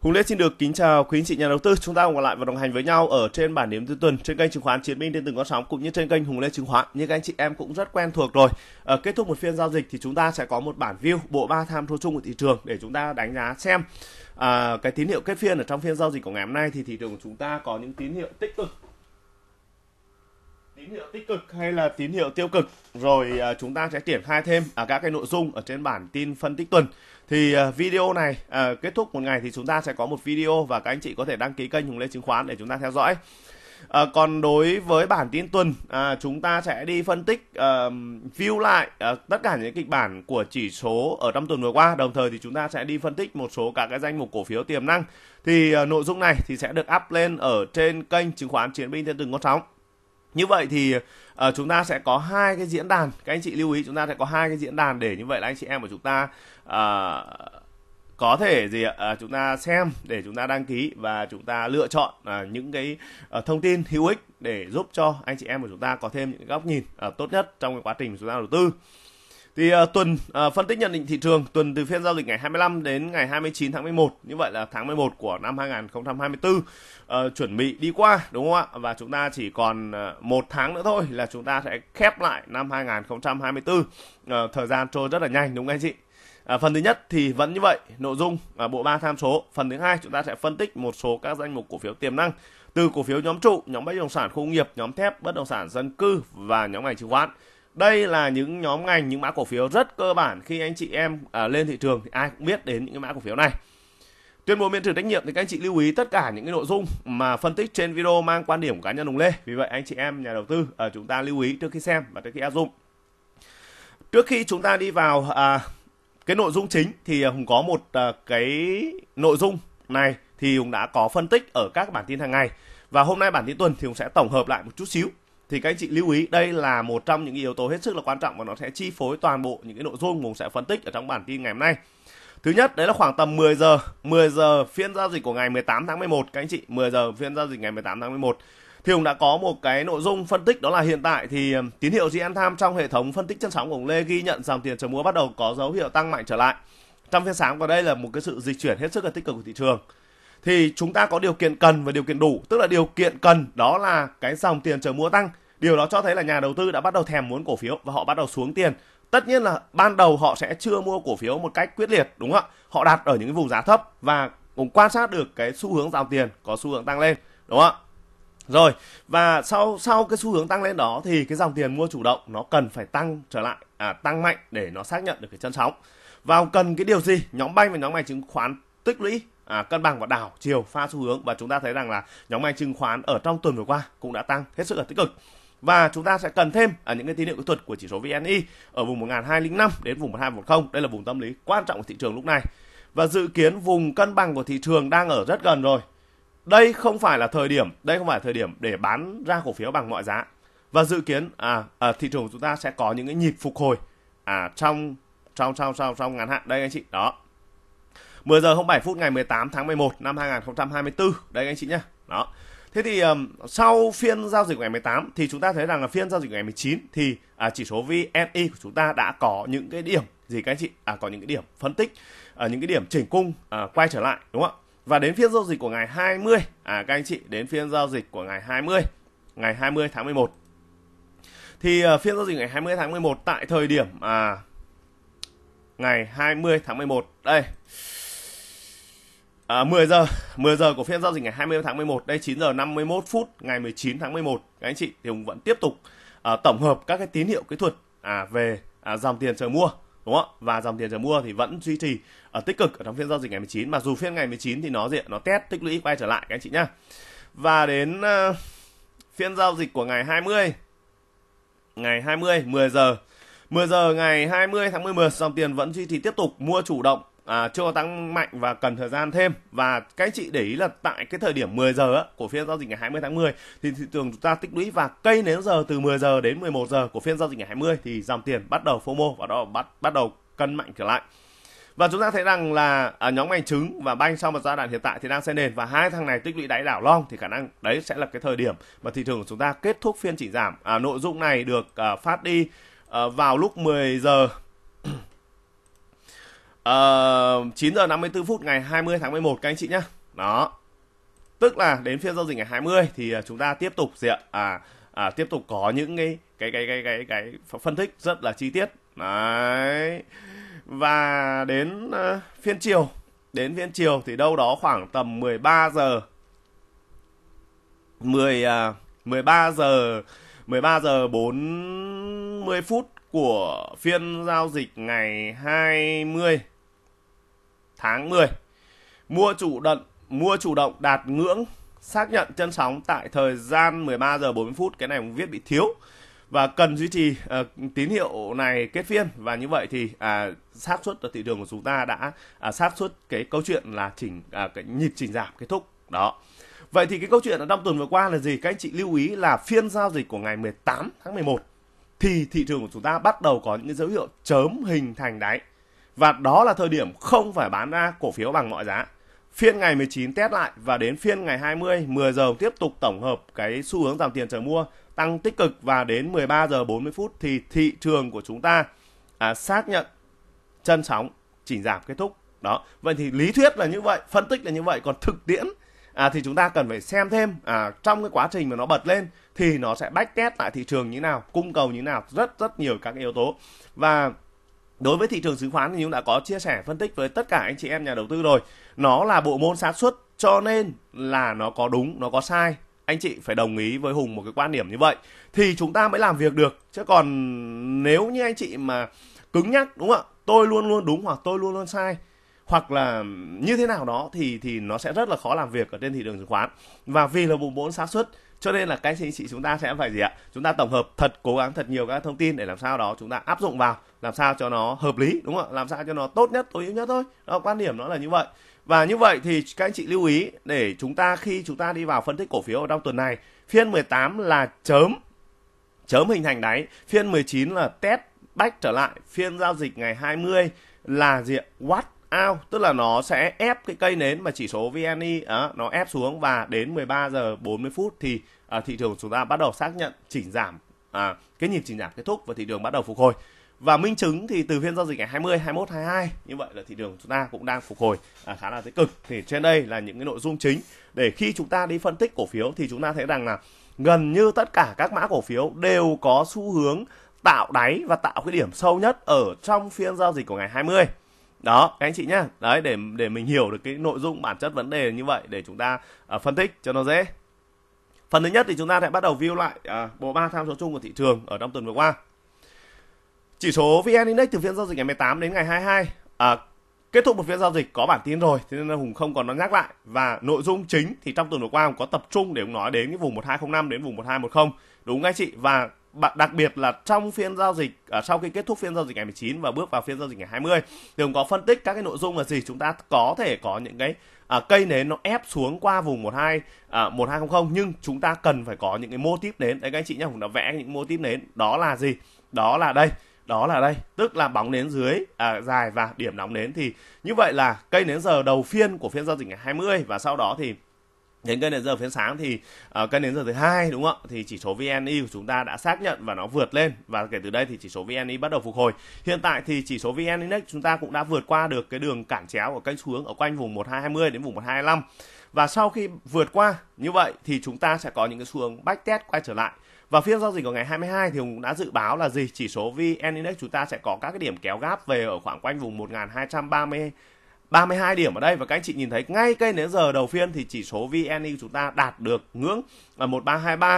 Hùng Lê xin được kính chào quý anh chị nhà đầu tư. Chúng ta cùng lại và đồng hành với nhau ở trên bản điểm tư tuần trên kênh chứng khoán Chiến binh trên từng con sóng cũng như trên kênh Hùng Lê chứng khoán. Như các anh chị em cũng rất quen thuộc rồi. Ở ờ, kết thúc một phiên giao dịch thì chúng ta sẽ có một bản view bộ ba tham số chung của thị trường để chúng ta đánh giá xem à, cái tín hiệu kết phiên ở trong phiên giao dịch của ngày hôm nay thì thị trường của chúng ta có những tín hiệu tích cực tín hiệu tích cực hay là tín hiệu tiêu cực rồi à, chúng ta sẽ triển khai thêm à, các cái nội dung ở trên bản tin phân tích tuần thì à, video này à, kết thúc một ngày thì chúng ta sẽ có một video và các anh chị có thể đăng ký kênh Hùng Lê Chứng khoán để chúng ta theo dõi. À, còn đối với bản tin tuần à, chúng ta sẽ đi phân tích à, view lại à, tất cả những kịch bản của chỉ số ở trong tuần vừa qua đồng thời thì chúng ta sẽ đi phân tích một số các cái danh mục cổ phiếu tiềm năng thì à, nội dung này thì sẽ được up lên ở trên kênh chứng khoán chiến binh trên từng con sóng như vậy thì uh, chúng ta sẽ có hai cái diễn đàn các anh chị lưu ý chúng ta sẽ có hai cái diễn đàn để như vậy là anh chị em của chúng ta à, có thể gì ạ à, chúng ta xem để chúng ta đăng ký và chúng ta lựa chọn à, những cái à, thông tin hữu ích để giúp cho anh chị em của chúng ta có thêm những góc nhìn à, tốt nhất trong cái quá trình chúng ta đầu tư thì uh, tuần uh, phân tích nhận định thị trường tuần từ phiên giao dịch ngày 25 đến ngày 29 tháng 11 như vậy là tháng 11 của năm 2024 uh, à, chuẩn bị đi qua đúng không ạ và chúng ta chỉ còn uh, một tháng nữa thôi là chúng ta sẽ khép lại năm 2024 uh, ờ, thời gian trôi rất là nhanh đúng không anh chị À, phần thứ nhất thì vẫn như vậy, nội dung à, bộ ba tham số. Phần thứ hai chúng ta sẽ phân tích một số các danh mục cổ phiếu tiềm năng từ cổ phiếu nhóm trụ, nhóm bất động sản khu nghiệp, nhóm thép, bất động sản dân cư và nhóm ngành chứng khoán. Đây là những nhóm ngành, những mã cổ phiếu rất cơ bản khi anh chị em à, lên thị trường thì ai cũng biết đến những cái mã cổ phiếu này. Tuyên bố miễn trừ trách nhiệm thì các anh chị lưu ý tất cả những cái nội dung mà phân tích trên video mang quan điểm của cá nhân Hùng Lê. Vì vậy anh chị em nhà đầu tư à, chúng ta lưu ý trước khi xem và trước khi áp dụng. Trước khi chúng ta đi vào à, cái nội dung chính thì à, hùng có một à, cái nội dung này thì hùng đã có phân tích ở các bản tin hàng ngày và hôm nay bản tin tuần thì hùng sẽ tổng hợp lại một chút xíu thì các anh chị lưu ý đây là một trong những yếu tố hết sức là quan trọng và nó sẽ chi phối toàn bộ những cái nội dung hùng sẽ phân tích ở trong bản tin ngày hôm nay Thứ nhất đấy là khoảng tầm 10 giờ, 10 giờ phiên giao dịch của ngày 18 tháng 11 các anh chị, 10 giờ phiên giao dịch ngày 18 tháng 11 thì Hùng đã có một cái nội dung phân tích đó là hiện tại thì tín hiệu GN Time trong hệ thống phân tích chân sóng của ông Lê ghi nhận dòng tiền chờ mua bắt đầu có dấu hiệu tăng mạnh trở lại. Trong phiên sáng và đây là một cái sự dịch chuyển hết sức là tích cực của thị trường. Thì chúng ta có điều kiện cần và điều kiện đủ, tức là điều kiện cần đó là cái dòng tiền chờ mua tăng. Điều đó cho thấy là nhà đầu tư đã bắt đầu thèm muốn cổ phiếu và họ bắt đầu xuống tiền. Tất nhiên là ban đầu họ sẽ chưa mua cổ phiếu một cách quyết liệt đúng không ạ? Họ đặt ở những cái vùng giá thấp và cũng quan sát được cái xu hướng dòng tiền có xu hướng tăng lên đúng không ạ? Rồi, và sau sau cái xu hướng tăng lên đó thì cái dòng tiền mua chủ động nó cần phải tăng trở lại à tăng mạnh để nó xác nhận được cái chân sóng. Và cần cái điều gì? Nhóm banh và nhóm ngành chứng khoán tích lũy à, cân bằng và đảo chiều pha xu hướng và chúng ta thấy rằng là nhóm ngành chứng khoán ở trong tuần vừa qua cũng đã tăng hết sức là tích cực và chúng ta sẽ cần thêm ở những cái tín hiệu kỹ thuật của chỉ số VNI ở vùng 1205 đến vùng 1210. Đây là vùng tâm lý quan trọng của thị trường lúc này. Và dự kiến vùng cân bằng của thị trường đang ở rất gần rồi đây không phải là thời điểm đây không phải thời điểm để bán ra cổ phiếu bằng mọi giá và dự kiến à, à thị trường của chúng ta sẽ có những cái nhịp phục hồi à trong trong trong trong trong ngắn hạn đây anh chị đó 10 giờ 07 phút ngày 18 tháng 11 năm 2024 đây anh chị nhé đó thế thì um, sau phiên giao dịch ngày 18 thì chúng ta thấy rằng là phiên giao dịch ngày 19 thì à, chỉ số VNI của chúng ta đã có những cái điểm gì các anh chị à có những cái điểm phân tích à, những cái điểm chỉnh cung à, quay trở lại đúng không ạ và đến phiên giao dịch của ngày 20, à các anh chị đến phiên giao dịch của ngày 20, ngày 20 tháng 11. Thì uh, phiên giao dịch ngày 20 tháng 11 tại thời điểm à ngày 20 tháng 11 đây. À, 10 giờ, 10 giờ của phiên giao dịch ngày 20 tháng 11, đây 9 giờ 51 phút ngày 19 tháng 11. Các anh chị thì cũng vẫn tiếp tục à, tổng hợp các cái tín hiệu kỹ thuật à về à, dòng tiền chờ mua đúng không và dòng tiền chờ mua thì vẫn duy trì ở à, tích cực ở trong phiên giao dịch ngày 19 mặc dù phiên ngày 19 thì nó diện nó test tích lũy quay trở lại các anh chị nhá và đến à, phiên giao dịch của ngày 20 ngày 20 10 giờ 10 giờ ngày 20 tháng 11 dòng tiền vẫn duy trì tiếp tục mua chủ động à, chưa có tăng mạnh và cần thời gian thêm và cái chị để ý là tại cái thời điểm 10 giờ á, của phiên giao dịch ngày 20 tháng 10 thì thị trường chúng ta tích lũy và cây nến giờ từ 10 giờ đến 11 giờ của phiên giao dịch ngày 20 thì dòng tiền bắt đầu FOMO và đó bắt bắt đầu cân mạnh trở lại và chúng ta thấy rằng là à, nhóm ngành trứng và banh sau một giai đoạn hiện tại thì đang xây nền và hai thằng này tích lũy đáy đảo long thì khả năng đấy sẽ là cái thời điểm mà thị trường của chúng ta kết thúc phiên chỉ giảm à, nội dung này được à, phát đi à, vào lúc 10 giờ uh, ờ, 9 giờ 54 phút ngày 20 tháng 11 các anh chị nhé đó tức là đến phiên giao dịch ngày 20 thì à, chúng ta tiếp tục gì ạ à, à tiếp tục có những cái cái cái cái cái cái phân tích rất là chi tiết đấy và đến uh, phiên chiều đến phiên chiều thì đâu đó khoảng tầm 13 giờ 10 uh, 13 giờ 13 giờ 40 phút của phiên giao dịch ngày 20 tháng 10. Mua chủ động mua chủ động đạt ngưỡng xác nhận chân sóng tại thời gian 13 giờ 40 phút, cái này cũng viết bị thiếu và cần duy trì uh, tín hiệu này kết phiên và như vậy thì uh, xác suất thị trường của chúng ta đã uh, xác suất cái câu chuyện là chỉnh uh, cái nhịp chỉnh giảm kết thúc đó vậy thì cái câu chuyện ở trong tuần vừa qua là gì các anh chị lưu ý là phiên giao dịch của ngày 18 tháng 11 thì thị trường của chúng ta bắt đầu có những dấu hiệu chớm hình thành đáy và đó là thời điểm không phải bán ra cổ phiếu bằng mọi giá. Phiên ngày 19 test lại và đến phiên ngày 20, 10 giờ tiếp tục tổng hợp cái xu hướng dòng tiền chờ mua tăng tích cực và đến 13 giờ 40 phút thì thị trường của chúng ta à, xác nhận chân sóng chỉnh giảm kết thúc. Đó. Vậy thì lý thuyết là như vậy, phân tích là như vậy, còn thực tiễn à, thì chúng ta cần phải xem thêm à, trong cái quá trình mà nó bật lên thì nó sẽ bách test lại thị trường như nào cung cầu như nào rất rất nhiều các yếu tố và đối với thị trường chứng khoán thì chúng đã có chia sẻ phân tích với tất cả anh chị em nhà đầu tư rồi nó là bộ môn xác suất cho nên là nó có đúng nó có sai anh chị phải đồng ý với hùng một cái quan điểm như vậy thì chúng ta mới làm việc được chứ còn nếu như anh chị mà cứng nhắc đúng không ạ tôi luôn luôn đúng hoặc tôi luôn luôn sai hoặc là như thế nào đó thì thì nó sẽ rất là khó làm việc ở trên thị trường chứng khoán và vì là bộ môn xác suất cho nên là cái chính chị chúng ta sẽ phải gì ạ chúng ta tổng hợp thật cố gắng thật nhiều các thông tin để làm sao đó chúng ta áp dụng vào làm sao cho nó hợp lý đúng không ạ, làm sao cho nó tốt nhất tối ưu nhất thôi đó quan điểm nó là như vậy và như vậy thì các anh chị lưu ý để chúng ta khi chúng ta đi vào phân tích cổ phiếu ở trong tuần này phiên 18 là chớm chớm hình thành đáy phiên 19 là test bách trở lại phiên giao dịch ngày 20 là diện ạ? out tức là nó sẽ ép cái cây nến mà chỉ số VNI đó, e, nó ép xuống và đến 13 giờ 40 phút thì à, thị trường chúng ta bắt đầu xác nhận chỉnh giảm à, cái nhịp chỉnh giảm kết thúc và thị trường bắt đầu phục hồi và minh chứng thì từ phiên giao dịch ngày 20, 21, 22 như vậy là thị trường chúng ta cũng đang phục hồi à, khá là tích cực thì trên đây là những cái nội dung chính để khi chúng ta đi phân tích cổ phiếu thì chúng ta thấy rằng là gần như tất cả các mã cổ phiếu đều có xu hướng tạo đáy và tạo cái điểm sâu nhất ở trong phiên giao dịch của ngày 20 đó các anh chị nhá đấy để để mình hiểu được cái nội dung bản chất vấn đề như vậy để chúng ta uh, phân tích cho nó dễ phần thứ nhất thì chúng ta sẽ bắt đầu view lại uh, bộ ba tham số chung của thị trường ở trong tuần vừa qua chỉ số vn index từ phiên giao dịch ngày 18 đến ngày 22 à, uh, kết thúc một phiên giao dịch có bản tin rồi thế nên hùng không còn nó nhắc lại và nội dung chính thì trong tuần vừa qua hùng có tập trung để ông nói đến cái vùng 1205 đến vùng 1210 đúng không anh chị và đặc biệt là trong phiên giao dịch ở à, sau khi kết thúc phiên giao dịch ngày 19 và bước vào phiên giao dịch ngày 20 thì cũng có phân tích các cái nội dung là gì chúng ta có thể có những cái à, cây nến nó ép xuống qua vùng 12 à, 1200 nhưng chúng ta cần phải có những cái mô típ nến đấy các anh chị nhá cũng đã vẽ những mô típ nến đó là gì đó là đây đó là đây tức là bóng nến dưới à, dài và điểm nóng nến thì như vậy là cây nến giờ đầu phiên của phiên giao dịch ngày 20 và sau đó thì đến cái đến giờ phiên sáng thì uh, cái đến giờ thứ hai đúng không ạ thì chỉ số VNI của chúng ta đã xác nhận và nó vượt lên và kể từ đây thì chỉ số VNI bắt đầu phục hồi hiện tại thì chỉ số VN Index chúng ta cũng đã vượt qua được cái đường cản chéo của kênh xu hướng ở quanh vùng 1220 đến vùng 1225 và sau khi vượt qua như vậy thì chúng ta sẽ có những cái xu hướng backtest quay trở lại và phiên giao dịch của ngày 22 thì cũng đã dự báo là gì? Chỉ số VN Index chúng ta sẽ có các cái điểm kéo gáp về ở khoảng quanh vùng 1230 32 điểm ở đây và các anh chị nhìn thấy ngay cây đến giờ đầu phiên thì chỉ số VNI e của chúng ta đạt được ngưỡng là 1323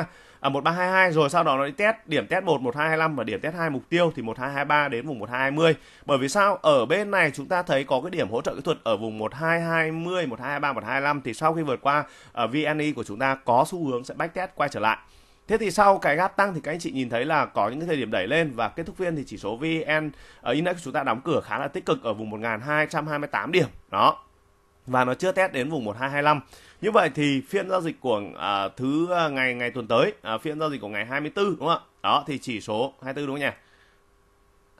à 1322 rồi sau đó nó đi test điểm test 1 1225 và điểm test 2 mục tiêu thì 1223 đến vùng 1220. Bởi vì sao? Ở bên này chúng ta thấy có cái điểm hỗ trợ kỹ thuật ở vùng 1220, 1223, 1225 thì sau khi vượt qua ở à, VNI e của chúng ta có xu hướng sẽ back test quay trở lại. Thế thì sau cái gap tăng thì các anh chị nhìn thấy là có những cái thời điểm đẩy lên và kết thúc phiên thì chỉ số VN ở ờ, Index của chúng ta đóng cửa khá là tích cực ở vùng 1228 điểm. Đó. Và nó chưa test đến vùng 1225. Như vậy thì phiên giao dịch của à, thứ ờ, ngày ngày tuần tới, à, phiên giao dịch của ngày 24 đúng không ạ? Đó thì chỉ số 24 đúng không nhỉ?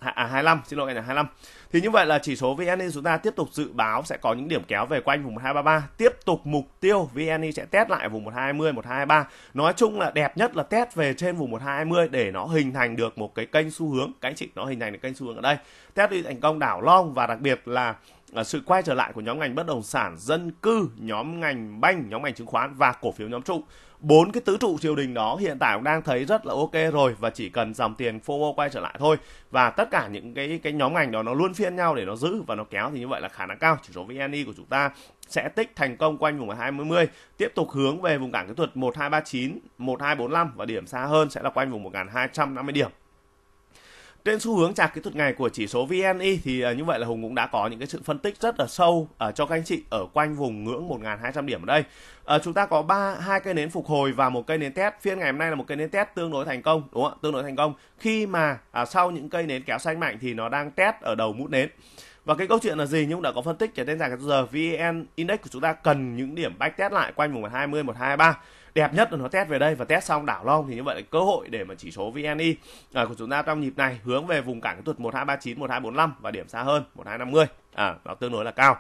à 25 xin lỗi cả nhà 25 thì như vậy là chỉ số VN chúng ta tiếp tục dự báo sẽ có những điểm kéo về quanh vùng 1233 tiếp tục mục tiêu VN sẽ test lại vùng 120, 123. nói chung là đẹp nhất là test về trên vùng 120 để nó hình thành được một cái kênh xu hướng các anh chị nó hình thành được kênh xu hướng ở đây test đi thành công đảo long và đặc biệt là à, sự quay trở lại của nhóm ngành bất động sản dân cư nhóm ngành banh nhóm ngành chứng khoán và cổ phiếu nhóm trụ bốn cái tứ trụ triều đình đó hiện tại cũng đang thấy rất là ok rồi và chỉ cần dòng tiền FOMO quay trở lại thôi và tất cả những cái cái nhóm ngành đó nó luôn phiên nhau để nó giữ và nó kéo thì như vậy là khả năng cao chỉ số VNI của chúng ta sẽ tích thành công quanh vùng 210 tiếp tục hướng về vùng cản kỹ thuật 1239 1245 và điểm xa hơn sẽ là quanh vùng 1250 điểm trên xu hướng chart kỹ thuật ngày của chỉ số VNI thì à, như vậy là Hùng cũng đã có những cái sự phân tích rất là sâu ở à, cho các anh chị ở quanh vùng ngưỡng 1.200 điểm ở đây. À, chúng ta có ba hai cây nến phục hồi và một cây nến test. Phiên ngày hôm nay là một cây nến test tương đối thành công, đúng không ạ? Tương đối thành công khi mà sau những cây nến kéo xanh mạnh thì nó đang test ở đầu mũi nến. Và cái câu chuyện là gì nhưng đã có phân tích trở nên dài giờ VN Index của chúng ta cần những điểm back test lại quanh vùng 120 123 đẹp nhất là nó test về đây và test xong đảo long thì như vậy là cơ hội để mà chỉ số VNI à, của chúng ta trong nhịp này hướng về vùng cản kỹ thuật 1239 1245 và điểm xa hơn 1250 à nó tương đối là cao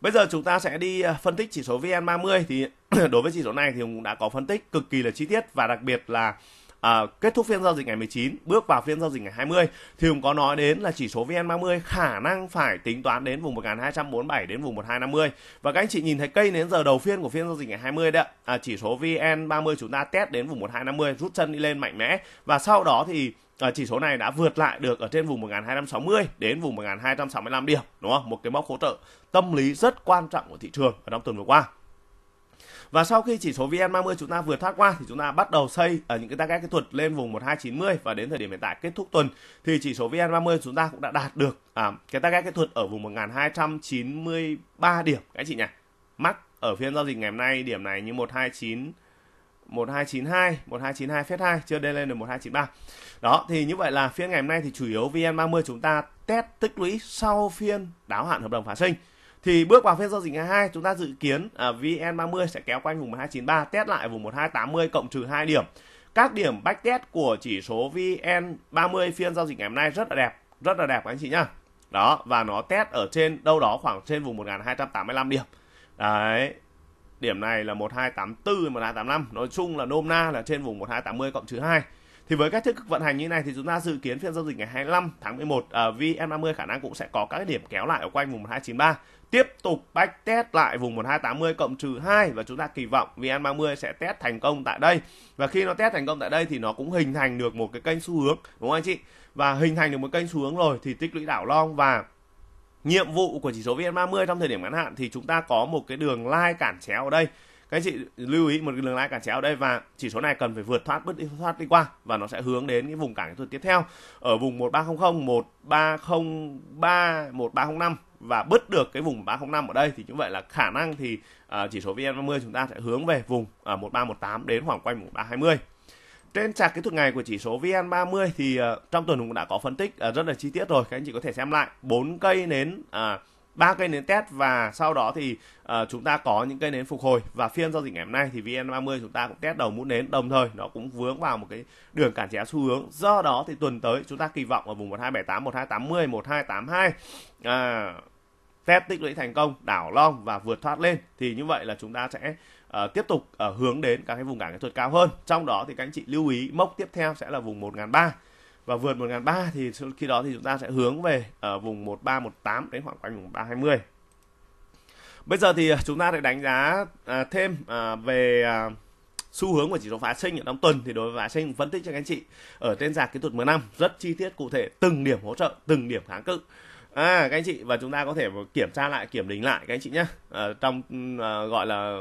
Bây giờ chúng ta sẽ đi à, phân tích chỉ số VN30 thì đối với chỉ số này thì cũng đã có phân tích cực kỳ là chi tiết và đặc biệt là à, kết thúc phiên giao dịch ngày 19 bước vào phiên giao dịch ngày 20 thì cũng có nói đến là chỉ số VN30 khả năng phải tính toán đến vùng 1247 đến vùng 1250 và các anh chị nhìn thấy cây đến giờ đầu phiên của phiên giao dịch ngày 20 đấy à, chỉ số VN30 chúng ta test đến vùng 1250 rút chân đi lên mạnh mẽ và sau đó thì À, chỉ số này đã vượt lại được ở trên vùng 1260 đến vùng 1265 điểm đúng không? Một cái mốc hỗ trợ tâm lý rất quan trọng của thị trường ở trong tuần vừa qua. Và sau khi chỉ số VN30 chúng ta vượt thoát qua thì chúng ta bắt đầu xây ở ờ, những cái target kỹ thuật lên vùng 1290 và đến thời điểm hiện tại kết thúc tuần thì chỉ số VN30 chúng ta cũng đã đạt được à, cái target kỹ thuật ở vùng 1293 điểm các chị nhỉ. Mắc ở phiên giao dịch ngày hôm nay điểm này như 129 1292, 1292 phép 2 chưa lên lên được 1293. Đó thì như vậy là phiên ngày hôm nay thì chủ yếu VN30 chúng ta test tích lũy sau phiên đáo hạn hợp đồng phá sinh thì bước vào phiên giao dịch ngày 2 chúng ta dự kiến uh, VN30 sẽ kéo quanh vùng 1293 test lại vùng 1280 cộng trừ 2 điểm các điểm back test của chỉ số VN30 phiên giao dịch ngày hôm nay rất là đẹp rất là đẹp các anh chị nhá đó và nó test ở trên đâu đó khoảng trên vùng 1285 điểm đấy điểm này là 1284 1285 nói chung là nôm na là trên vùng 1280 cộng trừ 2 thì với cách thức vận hành như này thì chúng ta dự kiến phiên giao dịch ngày 25 tháng 11 uh, vn 30 khả năng cũng sẽ có các điểm kéo lại ở quanh vùng 1293 tiếp tục back test lại vùng 1280 cộng trừ 2 và chúng ta kỳ vọng VN30 sẽ test thành công tại đây. Và khi nó test thành công tại đây thì nó cũng hình thành được một cái kênh xu hướng đúng không anh chị? Và hình thành được một kênh xu hướng rồi thì tích lũy đảo long và nhiệm vụ của chỉ số VN30 trong thời điểm ngắn hạn thì chúng ta có một cái đường lai cản chéo ở đây. Các anh chị lưu ý một cái đường lai cản chéo ở đây và chỉ số này cần phải vượt thoát bứt đi thoát đi qua và nó sẽ hướng đến cái vùng cản kỹ tiếp theo ở vùng 1300, 1303, 1305 và bứt được cái vùng 305 ở đây thì như vậy là khả năng thì à, chỉ số VN30 chúng ta sẽ hướng về vùng à, 1318 đến khoảng quanh 1320. Trên chart kỹ thuật ngày của chỉ số VN30 thì à, trong tuần cũng đã có phân tích à, rất là chi tiết rồi, các anh chị có thể xem lại. 4 cây nến à, ba cây nến test và sau đó thì uh, chúng ta có những cây nến phục hồi và phiên giao dịch ngày hôm nay thì VN30 chúng ta cũng test đầu mũi nến đồng thời nó cũng vướng vào một cái đường cản chéo xu hướng do đó thì tuần tới chúng ta kỳ vọng ở vùng 1278 1280 1282 à, uh, test tích lũy thành công đảo long và vượt thoát lên thì như vậy là chúng ta sẽ uh, tiếp tục uh, hướng đến các cái vùng cản kỹ thuật cao hơn trong đó thì các anh chị lưu ý mốc tiếp theo sẽ là vùng 1003 và vượt 1003 thì khi đó thì chúng ta sẽ hướng về ở ờ, uh, vùng 1318 đến khoảng quanh vùng 320 bây giờ thì chúng ta sẽ đánh giá uh, thêm uh, về uh, xu hướng của chỉ số phá sinh ở trong tuần thì đối với phá sinh phân tích cho các anh chị ở trên giả kỹ thuật 15 rất chi tiết cụ thể từng điểm hỗ trợ từng điểm kháng cự à các anh chị và chúng ta có thể kiểm tra lại kiểm định lại các anh chị nhé à, trong à, gọi là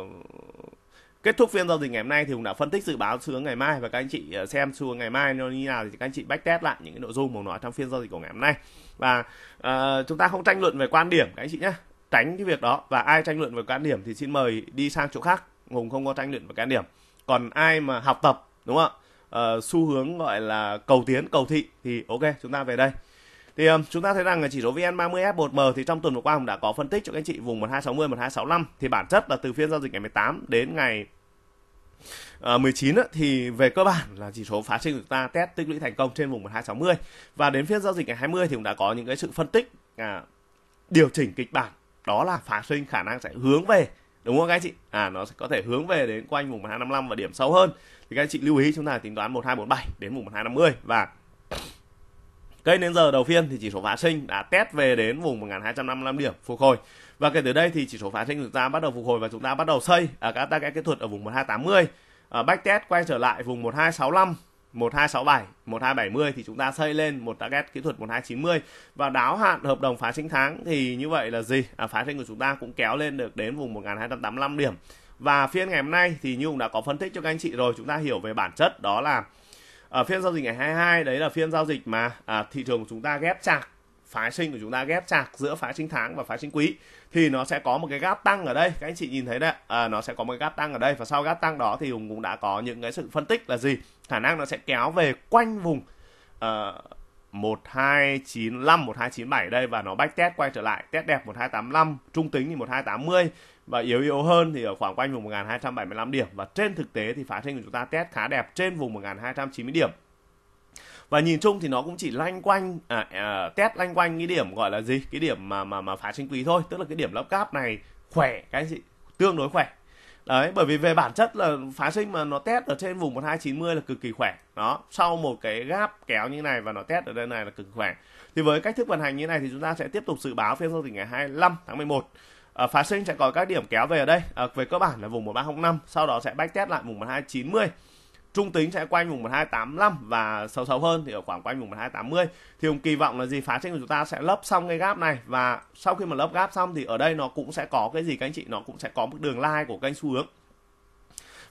kết thúc phiên giao dịch ngày hôm nay thì cũng đã phân tích dự báo xu hướng ngày mai và các anh chị à, xem xu hướng ngày mai nó như nào thì các anh chị back test lại những cái nội dung mà nói trong phiên giao dịch của ngày hôm nay và uh, chúng ta không tranh luận về quan điểm các anh chị nhé tránh cái việc đó và ai tranh luận về quan điểm thì xin mời đi sang chỗ khác hùng không có tranh luận về quan điểm còn ai mà học tập đúng không ạ uh, xu hướng gọi là cầu tiến cầu thị thì ok chúng ta về đây thì um, chúng ta thấy rằng chỉ số vn 30 f 1 m thì trong tuần vừa qua cũng đã có phân tích cho các anh chị vùng 1260 1265 thì bản chất là từ phiên giao dịch ngày 18 đến ngày À, ờ, 19 á, thì về cơ bản là chỉ số phá sinh của chúng ta test tích lũy thành công trên vùng 1260 và đến phiên giao dịch ngày 20 thì cũng đã có những cái sự phân tích à, điều chỉnh kịch bản đó là phá sinh khả năng sẽ hướng về đúng không các anh chị à nó sẽ có thể hướng về đến quanh vùng 1255 và điểm sâu hơn thì các anh chị lưu ý chúng ta tính toán 1247 đến vùng 1250 và Cây đến giờ đầu phiên thì chỉ số phá sinh đã test về đến vùng 1255 điểm phục hồi. Và kể từ đây thì chỉ số phá sinh chúng ta bắt đầu phục hồi và chúng ta bắt đầu xây ở các target kỹ thuật ở vùng 1280. À, back test quay trở lại vùng 1265 1267, 1270 thì chúng ta xây lên một target kỹ thuật 1290 và đáo hạn hợp đồng phá sinh tháng thì như vậy là gì? À, phá sinh của chúng ta cũng kéo lên được đến vùng 1285 điểm. Và phiên ngày hôm nay thì như cũng đã có phân tích cho các anh chị rồi, chúng ta hiểu về bản chất đó là ở ờ, phiên giao dịch ngày 22 đấy là phiên giao dịch mà à, thị trường của chúng ta ghép chặt phái sinh của chúng ta ghép chặt giữa phái sinh tháng và phái sinh quý thì nó sẽ có một cái gáp tăng ở đây các anh chị nhìn thấy đấy à, nó sẽ có một cái gáp tăng ở đây và sau gáp tăng đó thì hùng cũng đã có những cái sự phân tích là gì khả năng nó sẽ kéo về quanh vùng ờ, một hai chín năm một hai chín bảy đây và nó bách test quay trở lại test đẹp một hai tám năm trung tính thì một hai tám mươi và yếu yếu hơn thì ở khoảng quanh vùng 1275 điểm và trên thực tế thì phá tranh của chúng ta test khá đẹp trên vùng 1290 điểm và nhìn chung thì nó cũng chỉ lanh quanh à, à, test lanh quanh cái điểm gọi là gì cái điểm mà mà mà phá sinh quý thôi tức là cái điểm lắp cáp này khỏe cái gì tương đối khỏe đấy bởi vì về bản chất là phá sinh mà nó test ở trên vùng 1290 là cực kỳ khỏe đó sau một cái gáp kéo như này và nó test ở đây này là cực khỏe thì với cách thức vận hành như này thì chúng ta sẽ tiếp tục dự báo phiên giao dịch ngày 25 tháng 11 Ờ, phá sinh sẽ có các điểm kéo về ở đây ờ, về cơ bản là vùng 1305 sau đó sẽ bách test lại vùng 1290 trung tính sẽ quanh vùng 1285 và xấu xấu hơn thì ở khoảng quanh vùng 1280 thì ông kỳ vọng là gì phá sinh của chúng ta sẽ lấp xong cái gap này và sau khi mà lấp gap xong thì ở đây nó cũng sẽ có cái gì các anh chị nó cũng sẽ có một đường like của kênh xu hướng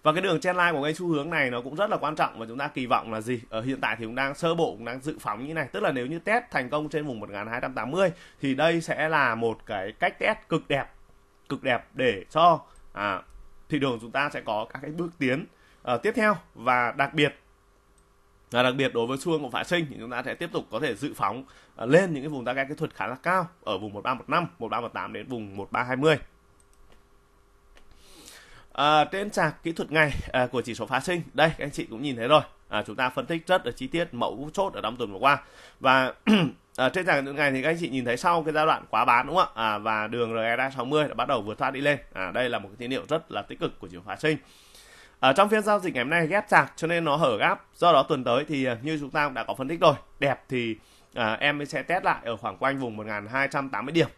và cái đường trend line của cái xu hướng này nó cũng rất là quan trọng và chúng ta kỳ vọng là gì ở ờ, hiện tại thì cũng đang sơ bộ cũng đang dự phóng như này tức là nếu như test thành công trên vùng 1280 thì đây sẽ là một cái cách test cực đẹp cực đẹp để cho à, thị trường chúng ta sẽ có các cái bước tiến uh, tiếp theo và đặc biệt là đặc biệt đối với xu hướng của phái sinh thì chúng ta sẽ tiếp tục có thể dự phóng ờ, lên những cái vùng target kỹ thuật khá là cao ở vùng 1315, 1318 đến vùng 1320. À, trên sạc kỹ thuật ngày à, của chỉ số phá sinh đây anh chị cũng nhìn thấy rồi à, chúng ta phân tích rất là chi tiết mẫu chốt ở trong tuần vừa qua và à, trên sàn kỹ ngày thì các anh chị nhìn thấy sau cái giai đoạn quá bán đúng không ạ à, và đường RSI 60 đã bắt đầu vượt thoát đi lên à, đây là một cái tín hiệu rất là tích cực của chỉ số phá sinh ở à, trong phiên giao dịch ngày hôm nay ghép sạc cho nên nó hở gáp do đó tuần tới thì à, như chúng ta cũng đã có phân tích rồi đẹp thì à, em sẽ test lại ở khoảng quanh vùng 1280 điểm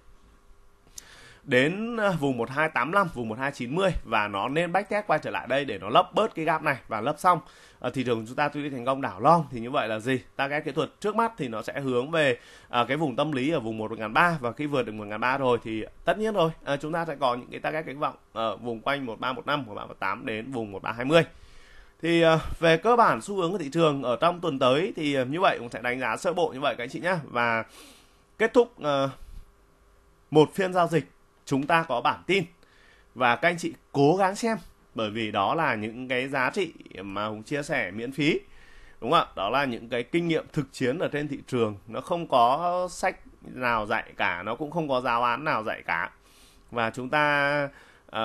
đến ờ, vùng 1285, vùng 1290 và nó nên backtest quay trở lại đây để nó lấp bớt cái gap này và lấp xong à, thị trường chúng ta tuy đi thành công đảo long thì như vậy là gì Ta target kỹ thuật trước mắt thì nó sẽ hướng về ờ, cái vùng tâm lý ở vùng 1.300 và khi vượt được 1.300 rồi thì tất nhiên rồi chúng ta sẽ có những cái ta target kỳ vọng ở vùng quanh 1315, 1318 đến vùng 1320 thì về cơ bản xu hướng của thị trường ở trong tuần tới thì như vậy cũng sẽ đánh giá sơ bộ như vậy các anh chị nhé và kết thúc một phiên giao dịch chúng ta có bản tin và các anh chị cố gắng xem bởi vì đó là những cái giá trị mà Hùng chia sẻ miễn phí đúng không ạ đó là những cái kinh nghiệm thực chiến ở trên thị trường nó không có sách nào dạy cả nó cũng không có giáo án nào dạy cả và chúng ta uh,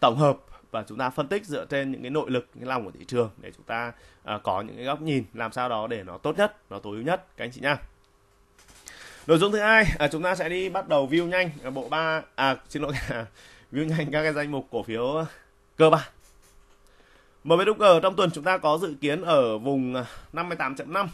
tổng hợp và chúng ta phân tích dựa trên những cái nội lực cái lòng của thị trường để chúng ta uh, có những cái góc nhìn làm sao đó để nó tốt nhất nó tối ưu nhất các anh chị nhá nội dung thứ hai à, chúng ta sẽ đi bắt đầu view nhanh à, bộ ba à xin lỗi à, view nhanh các cái danh mục cổ phiếu cơ bản MVDG trong tuần chúng ta có dự kiến ở vùng 58.5 à,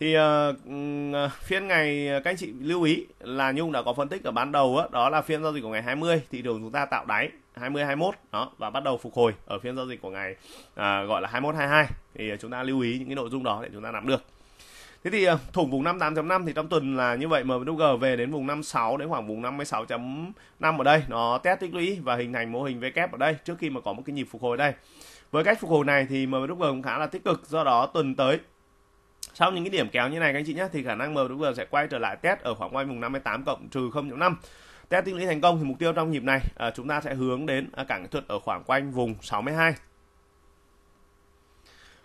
thì uh, phiên ngày các anh chị lưu ý là Nhung đã có phân tích ở ban đầu đó, đó là phiên giao dịch của ngày 20 thị trường chúng ta tạo đáy 20 21 đó và bắt đầu phục hồi ở phiên giao dịch của ngày uh, gọi là 21 22 thì chúng ta lưu ý những cái nội dung đó để chúng ta nắm được Thế thì ờ, thủng vùng 58.5 thì trong tuần là như vậy MWG về đến vùng 56 đến khoảng vùng 56.5 ở đây nó test tích lũy và hình thành mô hình VK ở đây trước khi mà có một cái nhịp phục hồi đây. Với cách phục hồi này thì MWG cũng khá là tích cực do đó tuần tới sau những cái điểm kéo như này các anh chị nhé thì khả năng MWG sẽ quay trở lại test ở khoảng quanh vùng 58 cộng trừ 0.5 test tích lũy thành công thì mục tiêu trong nhịp này à, chúng ta sẽ hướng đến à, cản thuật ở khoảng quanh vùng 62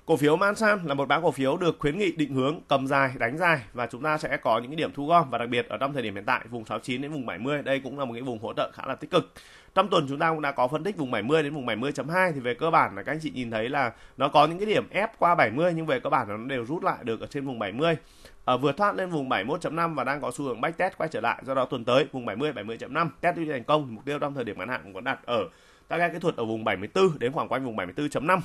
Cổ phiếu Mansam là một mã cổ phiếu được khuyến nghị định hướng cầm dài, đánh dài và chúng ta sẽ có những cái điểm thu gom và đặc biệt ở trong thời điểm hiện tại vùng 69 đến vùng 70 đây cũng là một cái vùng hỗ trợ khá là tích cực. Trong tuần chúng ta cũng đã có phân tích vùng 70 đến vùng 70.2 thì về cơ bản là các anh chị nhìn thấy là nó có những cái điểm ép qua 70 nhưng về cơ bản là nó đều rút lại được ở trên vùng 70. Ở vừa thoát lên vùng 71.5 và đang có xu hướng back test quay trở lại do đó tuần tới vùng 70 70.5 test đi thành công mục tiêu trong thời điểm ngắn hạn cũng có đặt ở các cái kỹ thuật ở vùng 74 đến khoảng quanh vùng 74.5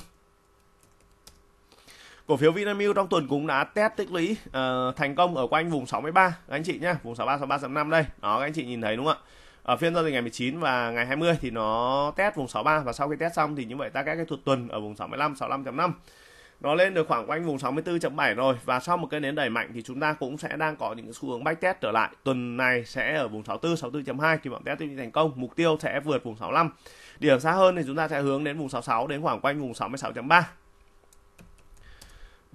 cổ phiếu Vinamilk trong tuần cũng đã test tích lũy uh, thành công ở quanh vùng 63 các anh chị nhá vùng 63 63 65 đây đó các anh chị nhìn thấy đúng không ạ ở phiên giao dịch ngày 19 và ngày 20 thì nó test vùng 63 và sau khi test xong thì như vậy ta các cái thuật tuần ở vùng 65 65.5 nó lên được khoảng quanh vùng 64.7 rồi và sau một cái nến đẩy mạnh thì chúng ta cũng sẽ đang có những xu hướng back test trở lại tuần này sẽ ở vùng 64 64.2 kỳ vọng test tiếp thành công mục tiêu sẽ vượt vùng 65 điểm xa hơn thì chúng ta sẽ hướng đến vùng 66 đến khoảng quanh vùng 66.3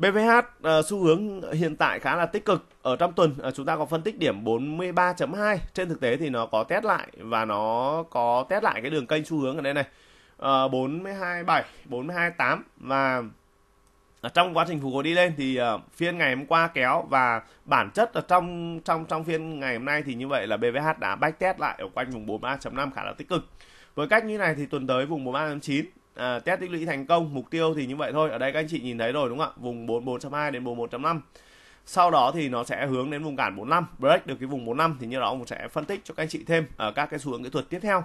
BVH uh, ờ, xu hướng hiện tại khá là tích cực. Ở trong tuần uh, chúng ta có phân tích điểm 43.2. Trên thực tế thì nó có test lại và nó có test lại cái đường kênh xu hướng ở đây này. Uh, 42.7, 42.8 và ở trong quá trình phục hồi đi lên thì uh, phiên ngày hôm qua kéo và bản chất ở trong trong trong phiên ngày hôm nay thì như vậy là BVH đã back test lại ở quanh vùng 43.5 khá là tích cực. Với cách như này thì tuần tới vùng 43.9 à, test tích lũy thành công mục tiêu thì như vậy thôi ở đây các anh chị nhìn thấy rồi đúng không ạ vùng 44.2 đến 41.5 sau đó thì nó sẽ hướng đến vùng cản 45 break được cái vùng 45 thì như đó cũng sẽ phân tích cho các anh chị thêm ở các cái xu hướng kỹ thuật tiếp theo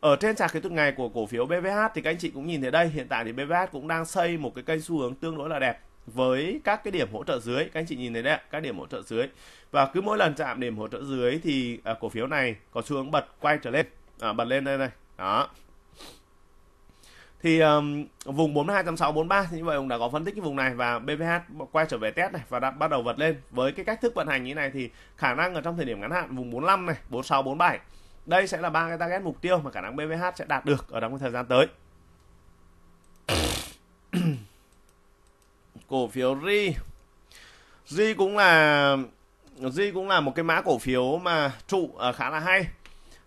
ở trên chart kỹ thuật ngày của cổ phiếu BVH thì các anh chị cũng nhìn thấy đây hiện tại thì BVH cũng đang xây một cái kênh xu hướng tương đối là đẹp với các cái điểm hỗ trợ dưới các anh chị nhìn thấy đấy các điểm hỗ trợ dưới và cứ mỗi lần chạm điểm hỗ trợ dưới thì à, cổ phiếu này có xu hướng bật quay trở lên à, bật lên đây này đó thì um, vùng 42 86 43 thì như vậy ông đã có phân tích cái vùng này và BVH quay trở về test này và đã bắt đầu vật lên với cái cách thức vận hành như này thì khả năng ở trong thời điểm ngắn hạn vùng 45 này 46 47 đây sẽ là ba cái target mục tiêu mà khả năng BVH sẽ đạt được ở trong thời gian tới cổ phiếu RI RI cũng là RI cũng là một cái mã cổ phiếu mà trụ ờ, khá là hay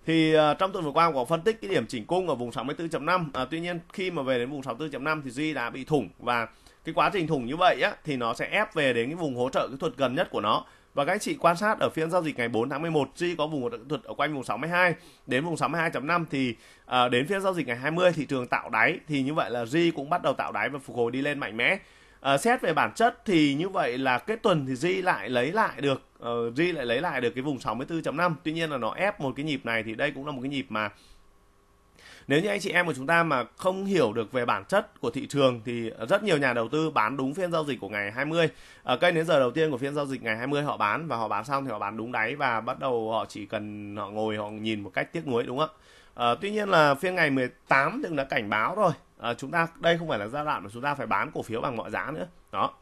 thì uh, trong tuần vừa qua có phân tích cái điểm chỉnh cung ở vùng 64.5 à, tuy nhiên khi mà về đến vùng 64.5 thì Duy đã bị thủng và cái quá trình thủng như vậy á, thì nó sẽ ép về đến cái vùng hỗ trợ kỹ thuật gần nhất của nó và các anh chị quan sát ở phiên giao dịch ngày 4 tháng 11 Duy có vùng hỗ trợ kỹ thuật ở quanh vùng 62 đến vùng 62.5 thì à, đến phiên giao dịch ngày 20 thị trường tạo đáy thì như vậy là Duy cũng bắt đầu tạo đáy và phục hồi đi lên mạnh mẽ à, xét về bản chất thì như vậy là kết tuần thì Di lại lấy lại được uh, ờ, Di lại lấy lại được cái vùng 64.5 tuy nhiên là nó ép một cái nhịp này thì đây cũng là một cái nhịp mà nếu như anh chị em của chúng ta mà không hiểu được về bản chất của thị trường thì rất nhiều nhà đầu tư bán đúng phiên giao dịch của ngày 20 ở ờ, cây đến giờ đầu tiên của phiên giao dịch ngày 20 họ bán và họ bán xong thì họ bán đúng đáy và bắt đầu họ chỉ cần họ ngồi họ nhìn một cách tiếc nuối đúng không ạ à, tuy nhiên là phiên ngày 18 thì đã cảnh báo rồi à, chúng ta đây không phải là giai đoạn mà chúng ta phải bán cổ phiếu bằng mọi giá nữa đó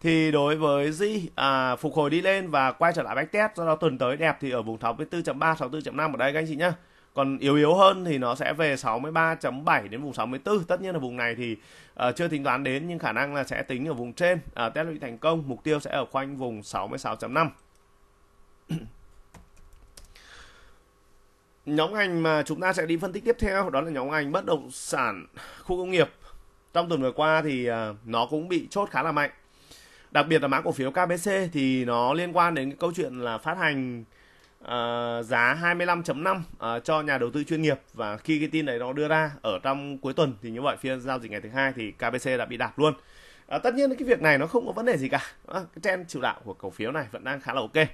thì đối với Z à, phục hồi đi lên và quay trở lại bách test do đó tuần tới đẹp thì ở vùng 64.3 64.5 ở đây các anh chị nhá còn yếu yếu hơn thì nó sẽ về 63.7 đến vùng 64 tất nhiên là vùng này thì uh, chưa tính toán đến nhưng khả năng là sẽ tính ở vùng trên uh, test lũy thành công mục tiêu sẽ ở khoanh vùng 66.5 Nhóm ngành mà chúng ta sẽ đi phân tích tiếp theo đó là nhóm ngành bất động sản khu công nghiệp. Trong tuần vừa qua thì à, nó cũng bị chốt khá là mạnh. Đặc biệt là mã cổ phiếu KBC thì nó liên quan đến cái câu chuyện là phát hành uh, giá 25.5 uh, à, cho nhà đầu tư chuyên nghiệp và khi cái tin này nó đưa ra ở trong cuối tuần thì như vậy phiên giao dịch ngày thứ hai thì KBC đã bị đạp luôn. À, tất nhiên cái việc này nó không có vấn đề gì cả. À, cái trend chịu đạo của cổ phiếu này vẫn đang khá là ok.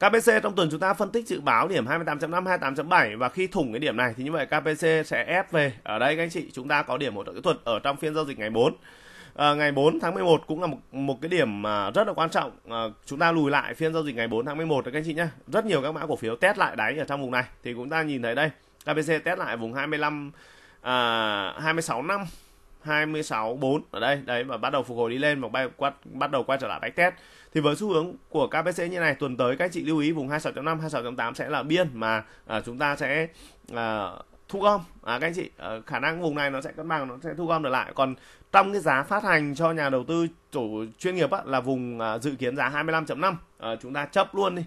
KPC trong tuần chúng ta phân tích dự báo điểm 28.5, 28.7 và khi thủng cái điểm này thì như vậy KPC sẽ ép về. Ở đây các anh chị chúng ta có điểm hỗ trợ kỹ thuật ở trong phiên giao dịch ngày 4. À, ờ, ngày 4 tháng 11 cũng là một một cái điểm rất là quan trọng. À, chúng ta lùi lại phiên giao dịch ngày 4 tháng 11 các anh chị nhé. Rất nhiều các mã cổ phiếu test lại đáy ở trong vùng này thì chúng ta nhìn thấy đây. KPC test lại vùng 25 à, 26 năm 26.4 ở đây đấy và bắt đầu phục hồi đi lên và bay quát, bắt đầu quay trở lại back test thì với xu hướng của KPC như này tuần tới các chị lưu ý vùng 26.5 26.8 sẽ là biên mà à, chúng ta sẽ à, thu gom à, các anh chị à, khả năng vùng này nó sẽ cân bằng nó sẽ thu gom được lại còn trong cái giá phát hành cho nhà đầu tư chủ chuyên nghiệp á, là vùng à, dự kiến giá 25.5 à, chúng ta chấp luôn đi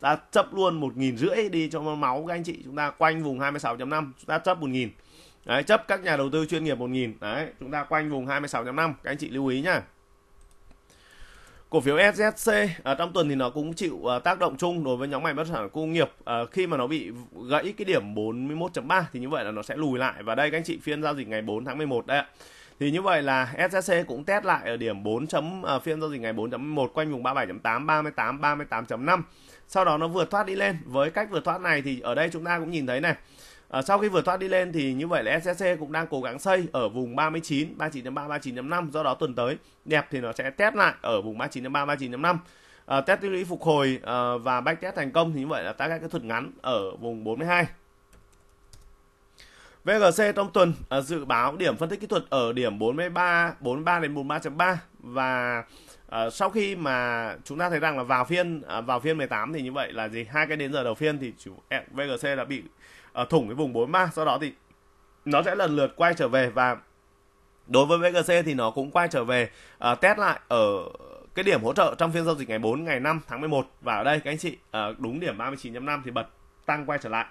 ta chấp luôn một nghìn rưỡi đi cho máu các anh chị chúng ta quanh vùng 26.5 chúng ta chấp một nghìn Đấy, chấp các nhà đầu tư chuyên nghiệp 1.000 đấy chúng ta quanh vùng 26.5 các anh chị lưu ý nhá cổ phiếu SZC ở ờ, trong tuần thì nó cũng chịu ờ, tác động chung đối với nhóm ngành bất động sản công nghiệp ờ, khi mà nó bị gãy cái điểm 41.3 thì như vậy là nó sẽ lùi lại và đây các anh chị phiên giao dịch ngày 4 tháng 11 đấy ạ thì như vậy là SZC cũng test lại ở điểm 4. Chấm, uh, phiên giao dịch ngày 4.1 quanh vùng 37.8 38 38.5 sau đó nó vượt thoát đi lên với cách vượt thoát này thì ở đây chúng ta cũng nhìn thấy này À, sau khi vượt thoát đi lên thì như vậy là SCC cũng đang cố gắng xây ở vùng 39, 39.3, 39.5 do đó tuần tới đẹp thì nó sẽ test lại ở vùng 39.3, 39.5. À, test tích lũy phục hồi à, và back test thành công thì như vậy là tác các kỹ thuật ngắn ở vùng 42. VGC trong tuần à, dự báo điểm phân tích kỹ thuật ở điểm 43, 43 đến 43.3 và à, sau khi mà chúng ta thấy rằng là vào phiên à, vào phiên 18 thì như vậy là gì hai cái đến giờ đầu phiên thì chủ VGC đã bị uh, thủng cái vùng bối ma sau đó thì nó sẽ lần lượt quay trở về và đối với VGC thì nó cũng quay trở về uh, test lại ở cái điểm hỗ trợ trong phiên giao dịch ngày 4 ngày 5 tháng 11 và ở đây các anh chị uh, đúng điểm 39.5 thì bật tăng quay trở lại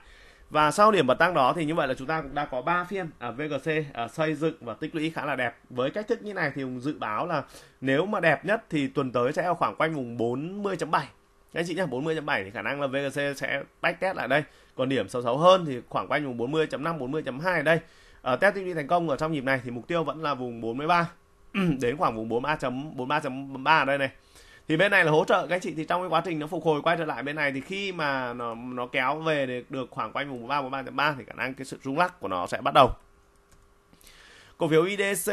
và sau điểm bật tăng đó thì như vậy là chúng ta cũng đã có 3 phiên ở ờ, VGC uh, xây dựng và tích lũy khá là đẹp. Với cách thức như này thì dự báo là nếu mà đẹp nhất thì tuần tới sẽ ở khoảng quanh vùng 40.7. Các anh chị nhá, 40.7 thì khả năng là VGC sẽ back test lại đây còn điểm 66 hơn thì khoảng quanh vùng 40.5 40.2 đây ở ờ, test tiếp đi thành công ở trong nhịp này thì mục tiêu vẫn là vùng 43 đến khoảng vùng 43.43 ở đây này thì bên này là hỗ trợ các anh chị thì trong cái quá trình nó phục hồi quay trở lại bên này thì khi mà nó nó kéo về được, khoảng quanh vùng 43 43.3 thì khả năng cái sự rung lắc của nó sẽ bắt đầu cổ phiếu IDC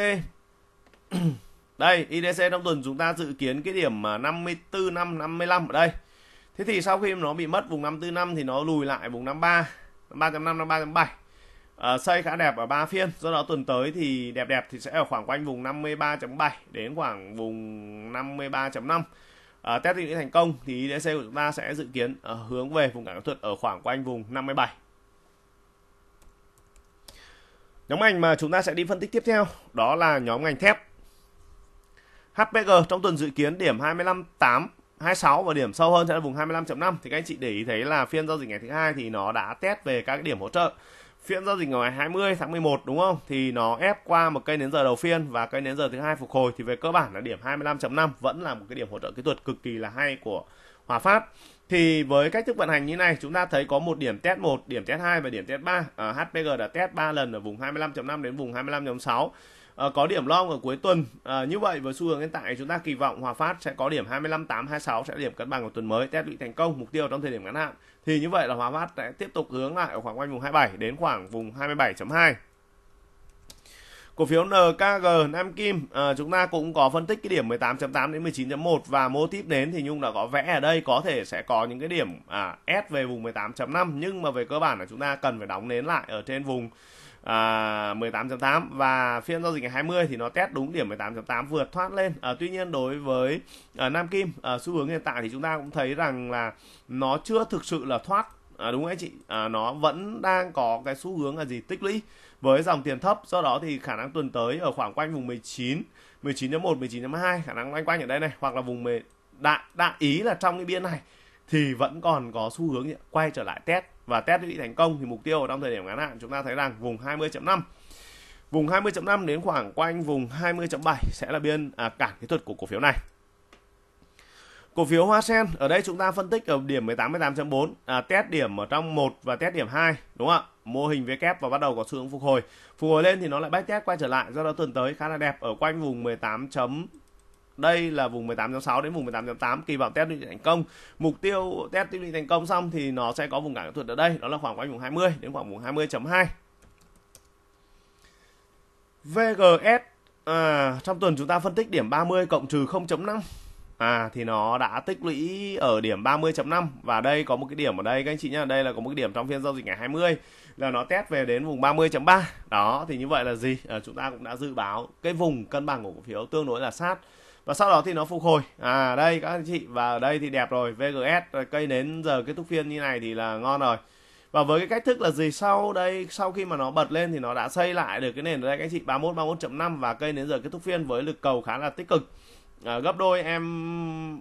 đây IDC trong tuần chúng ta dự kiến cái điểm 54 à, năm 55 ở đây thế thì sau khi nó bị mất vùng 545 thì nó lùi lại vùng 53 3.5 3.7 uh, xây khá đẹp ở ba phiên do đó tuần tới thì đẹp đẹp thì sẽ ở khoảng quanh vùng 53.7 đến khoảng vùng 53.5 uh, ờ, test định thành công thì IDC của chúng ta sẽ dự kiến uh, hướng về vùng cản thuật ở khoảng quanh vùng 57 nhóm ngành mà chúng ta sẽ đi phân tích tiếp theo đó là nhóm ngành thép HPG trong tuần dự kiến điểm 25.8 26 và điểm sâu hơn sẽ là vùng 25.5 thì các anh chị để ý thấy là phiên giao dịch ngày thứ hai thì nó đã test về các điểm hỗ trợ phiên giao dịch ngày 20 tháng 11 đúng không thì nó ép qua một cây nến giờ đầu phiên và cây nến giờ thứ hai phục hồi thì về cơ bản là điểm 25.5 vẫn là một cái điểm hỗ trợ kỹ thuật cực kỳ là hay của Hòa Phát thì với cách thức vận hành như này chúng ta thấy có một điểm test 1, điểm test 2 và điểm test 3 ở à, HPG đã test 3 lần ở vùng 25.5 đến vùng 25.6 Ờ, có điểm long ở cuối tuần. À, như vậy với xu hướng hiện tại chúng ta kỳ vọng Hòa Phát sẽ có điểm 25 8 26 sẽ điểm cân bằng của tuần mới, test bị thành công mục tiêu trong thời điểm ngắn hạn. Thì như vậy là Hòa Phát sẽ tiếp tục hướng lại ở khoảng quanh vùng 27 đến khoảng vùng 27.2 cổ phiếu NKG Nam Kim à, chúng ta cũng có phân tích cái điểm 18.8 đến 19.1 và mô típ nến thì Nhung đã có vẽ ở đây có thể sẽ có những cái điểm à, S về vùng 18.5 nhưng mà về cơ bản là chúng ta cần phải đóng nến lại ở trên vùng à, 18.8 và phiên giao dịch ngày 20 thì nó test đúng điểm 18.8 vượt thoát lên. À, tuy nhiên đối với à, Nam Kim à, xu hướng hiện tại thì chúng ta cũng thấy rằng là nó chưa thực sự là thoát à, đúng không anh chị à, nó vẫn đang có cái xu hướng là gì tích lũy với dòng tiền thấp do đó thì khả năng tuần tới ở khoảng quanh vùng 19 19.1 19.2 khả năng quanh quanh ở đây này hoặc là vùng đại đại ý là trong cái biên này thì vẫn còn có xu hướng quay trở lại test và test bị thành công thì mục tiêu ở trong thời điểm ngắn hạn chúng ta thấy rằng vùng 20.5 vùng 20.5 đến khoảng quanh vùng 20.7 sẽ là biên à, cản kỹ thuật của cổ phiếu này Cổ phiếu Hoa Sen ở đây chúng ta phân tích ở điểm 18.8.4 à, test điểm ở trong 1 và test điểm 2 đúng không ạ? Mô hình V kép và bắt đầu có xu hướng phục hồi. Phục hồi lên thì nó lại back test quay trở lại do đó tuần tới khá là đẹp ở quanh vùng 18 đây là vùng 18.6 đến vùng 18.8 kỳ vọng test định vị thành công mục tiêu test định vị thành công xong thì nó sẽ có vùng cản thuật ở đây đó là khoảng quanh vùng 20 đến khoảng vùng 20.2 VGS à, trong tuần chúng ta phân tích điểm 30 cộng trừ 0.5 à thì nó đã tích lũy ở điểm 30.5 và đây có một cái điểm ở đây các anh chị nhá, đây là có một cái điểm trong phiên giao dịch ngày 20 là nó test về đến vùng 30.3. Đó thì như vậy là gì? À, chúng ta cũng đã dự báo cái vùng cân bằng của cổ phiếu tương đối là sát và sau đó thì nó phục hồi à đây các anh chị và ở đây thì đẹp rồi VGS cây nến giờ kết thúc phiên như này thì là ngon rồi và với cái cách thức là gì sau đây sau khi mà nó bật lên thì nó đã xây lại được cái nền ở đây các anh chị 31 31.5 và cây đến giờ kết thúc phiên với lực cầu khá là tích cực à, gấp đôi em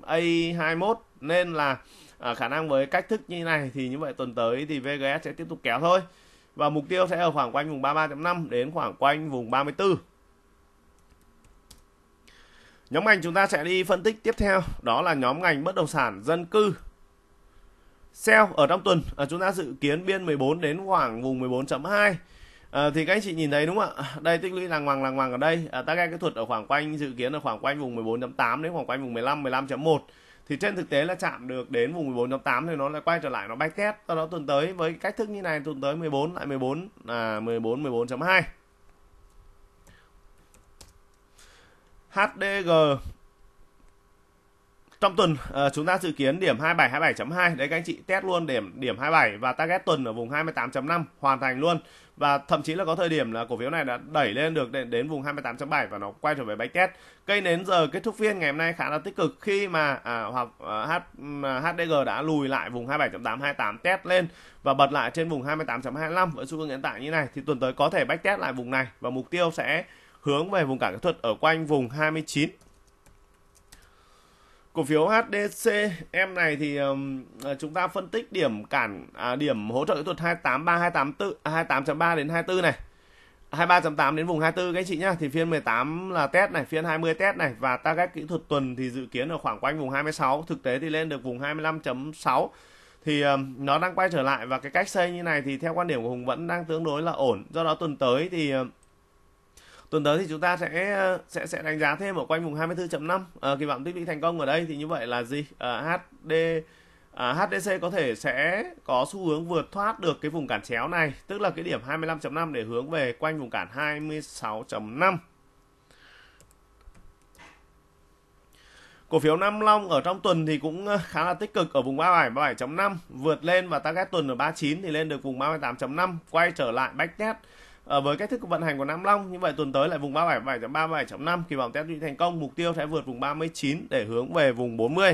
A21 nên là à, khả năng với cách thức như này thì như vậy tuần tới thì VGS sẽ tiếp tục kéo thôi và mục tiêu sẽ ở khoảng quanh vùng 33.5 đến khoảng quanh vùng 34 Nhóm ngành chúng ta sẽ đi phân tích tiếp theo đó là nhóm ngành bất động sản dân cư. Sell ở trong tuần à, chúng ta dự kiến biên 14 đến khoảng vùng 14.2 à, thì các anh chị nhìn thấy đúng không ạ? Đây tích lũy làng hoàng làng hoàng ở đây, à, ta target kỹ thuật ở khoảng quanh dự kiến là khoảng quanh vùng 14.8 đến khoảng quanh vùng 15 15.1 thì trên thực tế là chạm được đến vùng 14.8 thì nó lại quay trở lại nó bay test, sau đó tuần tới với cách thức như này tuần tới 14 lại 14 là 14 14.2. HDG trong tuần ờ, chúng ta dự kiến điểm 27 27.2 đấy các anh chị test luôn điểm điểm 27 và target tuần ở vùng 28.5 hoàn thành luôn và thậm chí là có thời điểm là cổ phiếu này đã đẩy lên được đến, đến vùng 28.7 và nó quay trở về bánh test cây nến giờ kết thúc phiên ngày hôm nay khá là tích cực khi mà à, hoặc à, HDG đã lùi lại vùng 27.8 28 test lên và bật lại trên vùng 28.25 với xu hướng hiện tại như này thì tuần tới có thể bách test lại vùng này và mục tiêu sẽ hướng về vùng cản kỹ thuật ở quanh vùng 29 cổ phiếu HDC em này thì um, chúng ta phân tích điểm cản à, điểm hỗ trợ kỹ thuật 283 284 28.3 đến 24 này 23.8 đến vùng 24 các anh chị nhá thì phiên 18 là test này phiên 20 test này và target kỹ thuật tuần thì dự kiến ở khoảng quanh vùng 26 thực tế thì lên được vùng 25.6 thì um, nó đang quay trở lại và cái cách xây như này thì theo quan điểm của Hùng vẫn đang tương đối là ổn do đó tuần tới thì tuần tới thì chúng ta sẽ sẽ sẽ đánh giá thêm ở quanh vùng 24.5 à, ờ, kỳ vọng tích lũy thành công ở đây thì như vậy là gì ờ, à, HD à, HDC có thể sẽ có xu hướng vượt thoát được cái vùng cản chéo này tức là cái điểm 25.5 để hướng về quanh vùng cản 26.5 Cổ phiếu Nam Long ở trong tuần thì cũng ờ, khá là tích cực ở vùng 37 37.5 vượt lên và target tuần ở 39 thì lên được vùng 38.5 quay trở lại backtest à, với cách thức vận hành của Nam Long như vậy tuần tới lại vùng 377.37.5 kỳ vọng test nhị thành công mục tiêu sẽ vượt vùng 39 để hướng về vùng 40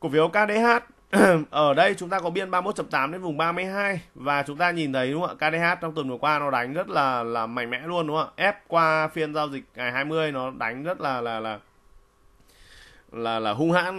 cổ phiếu KDH ở đây chúng ta có biên 31.8 đến vùng 32 và chúng ta nhìn thấy đúng không ạ KDH trong tuần vừa qua nó đánh rất là là mạnh mẽ luôn đúng không ạ ép qua phiên giao dịch ngày 20 nó đánh rất là là là là là hung hãn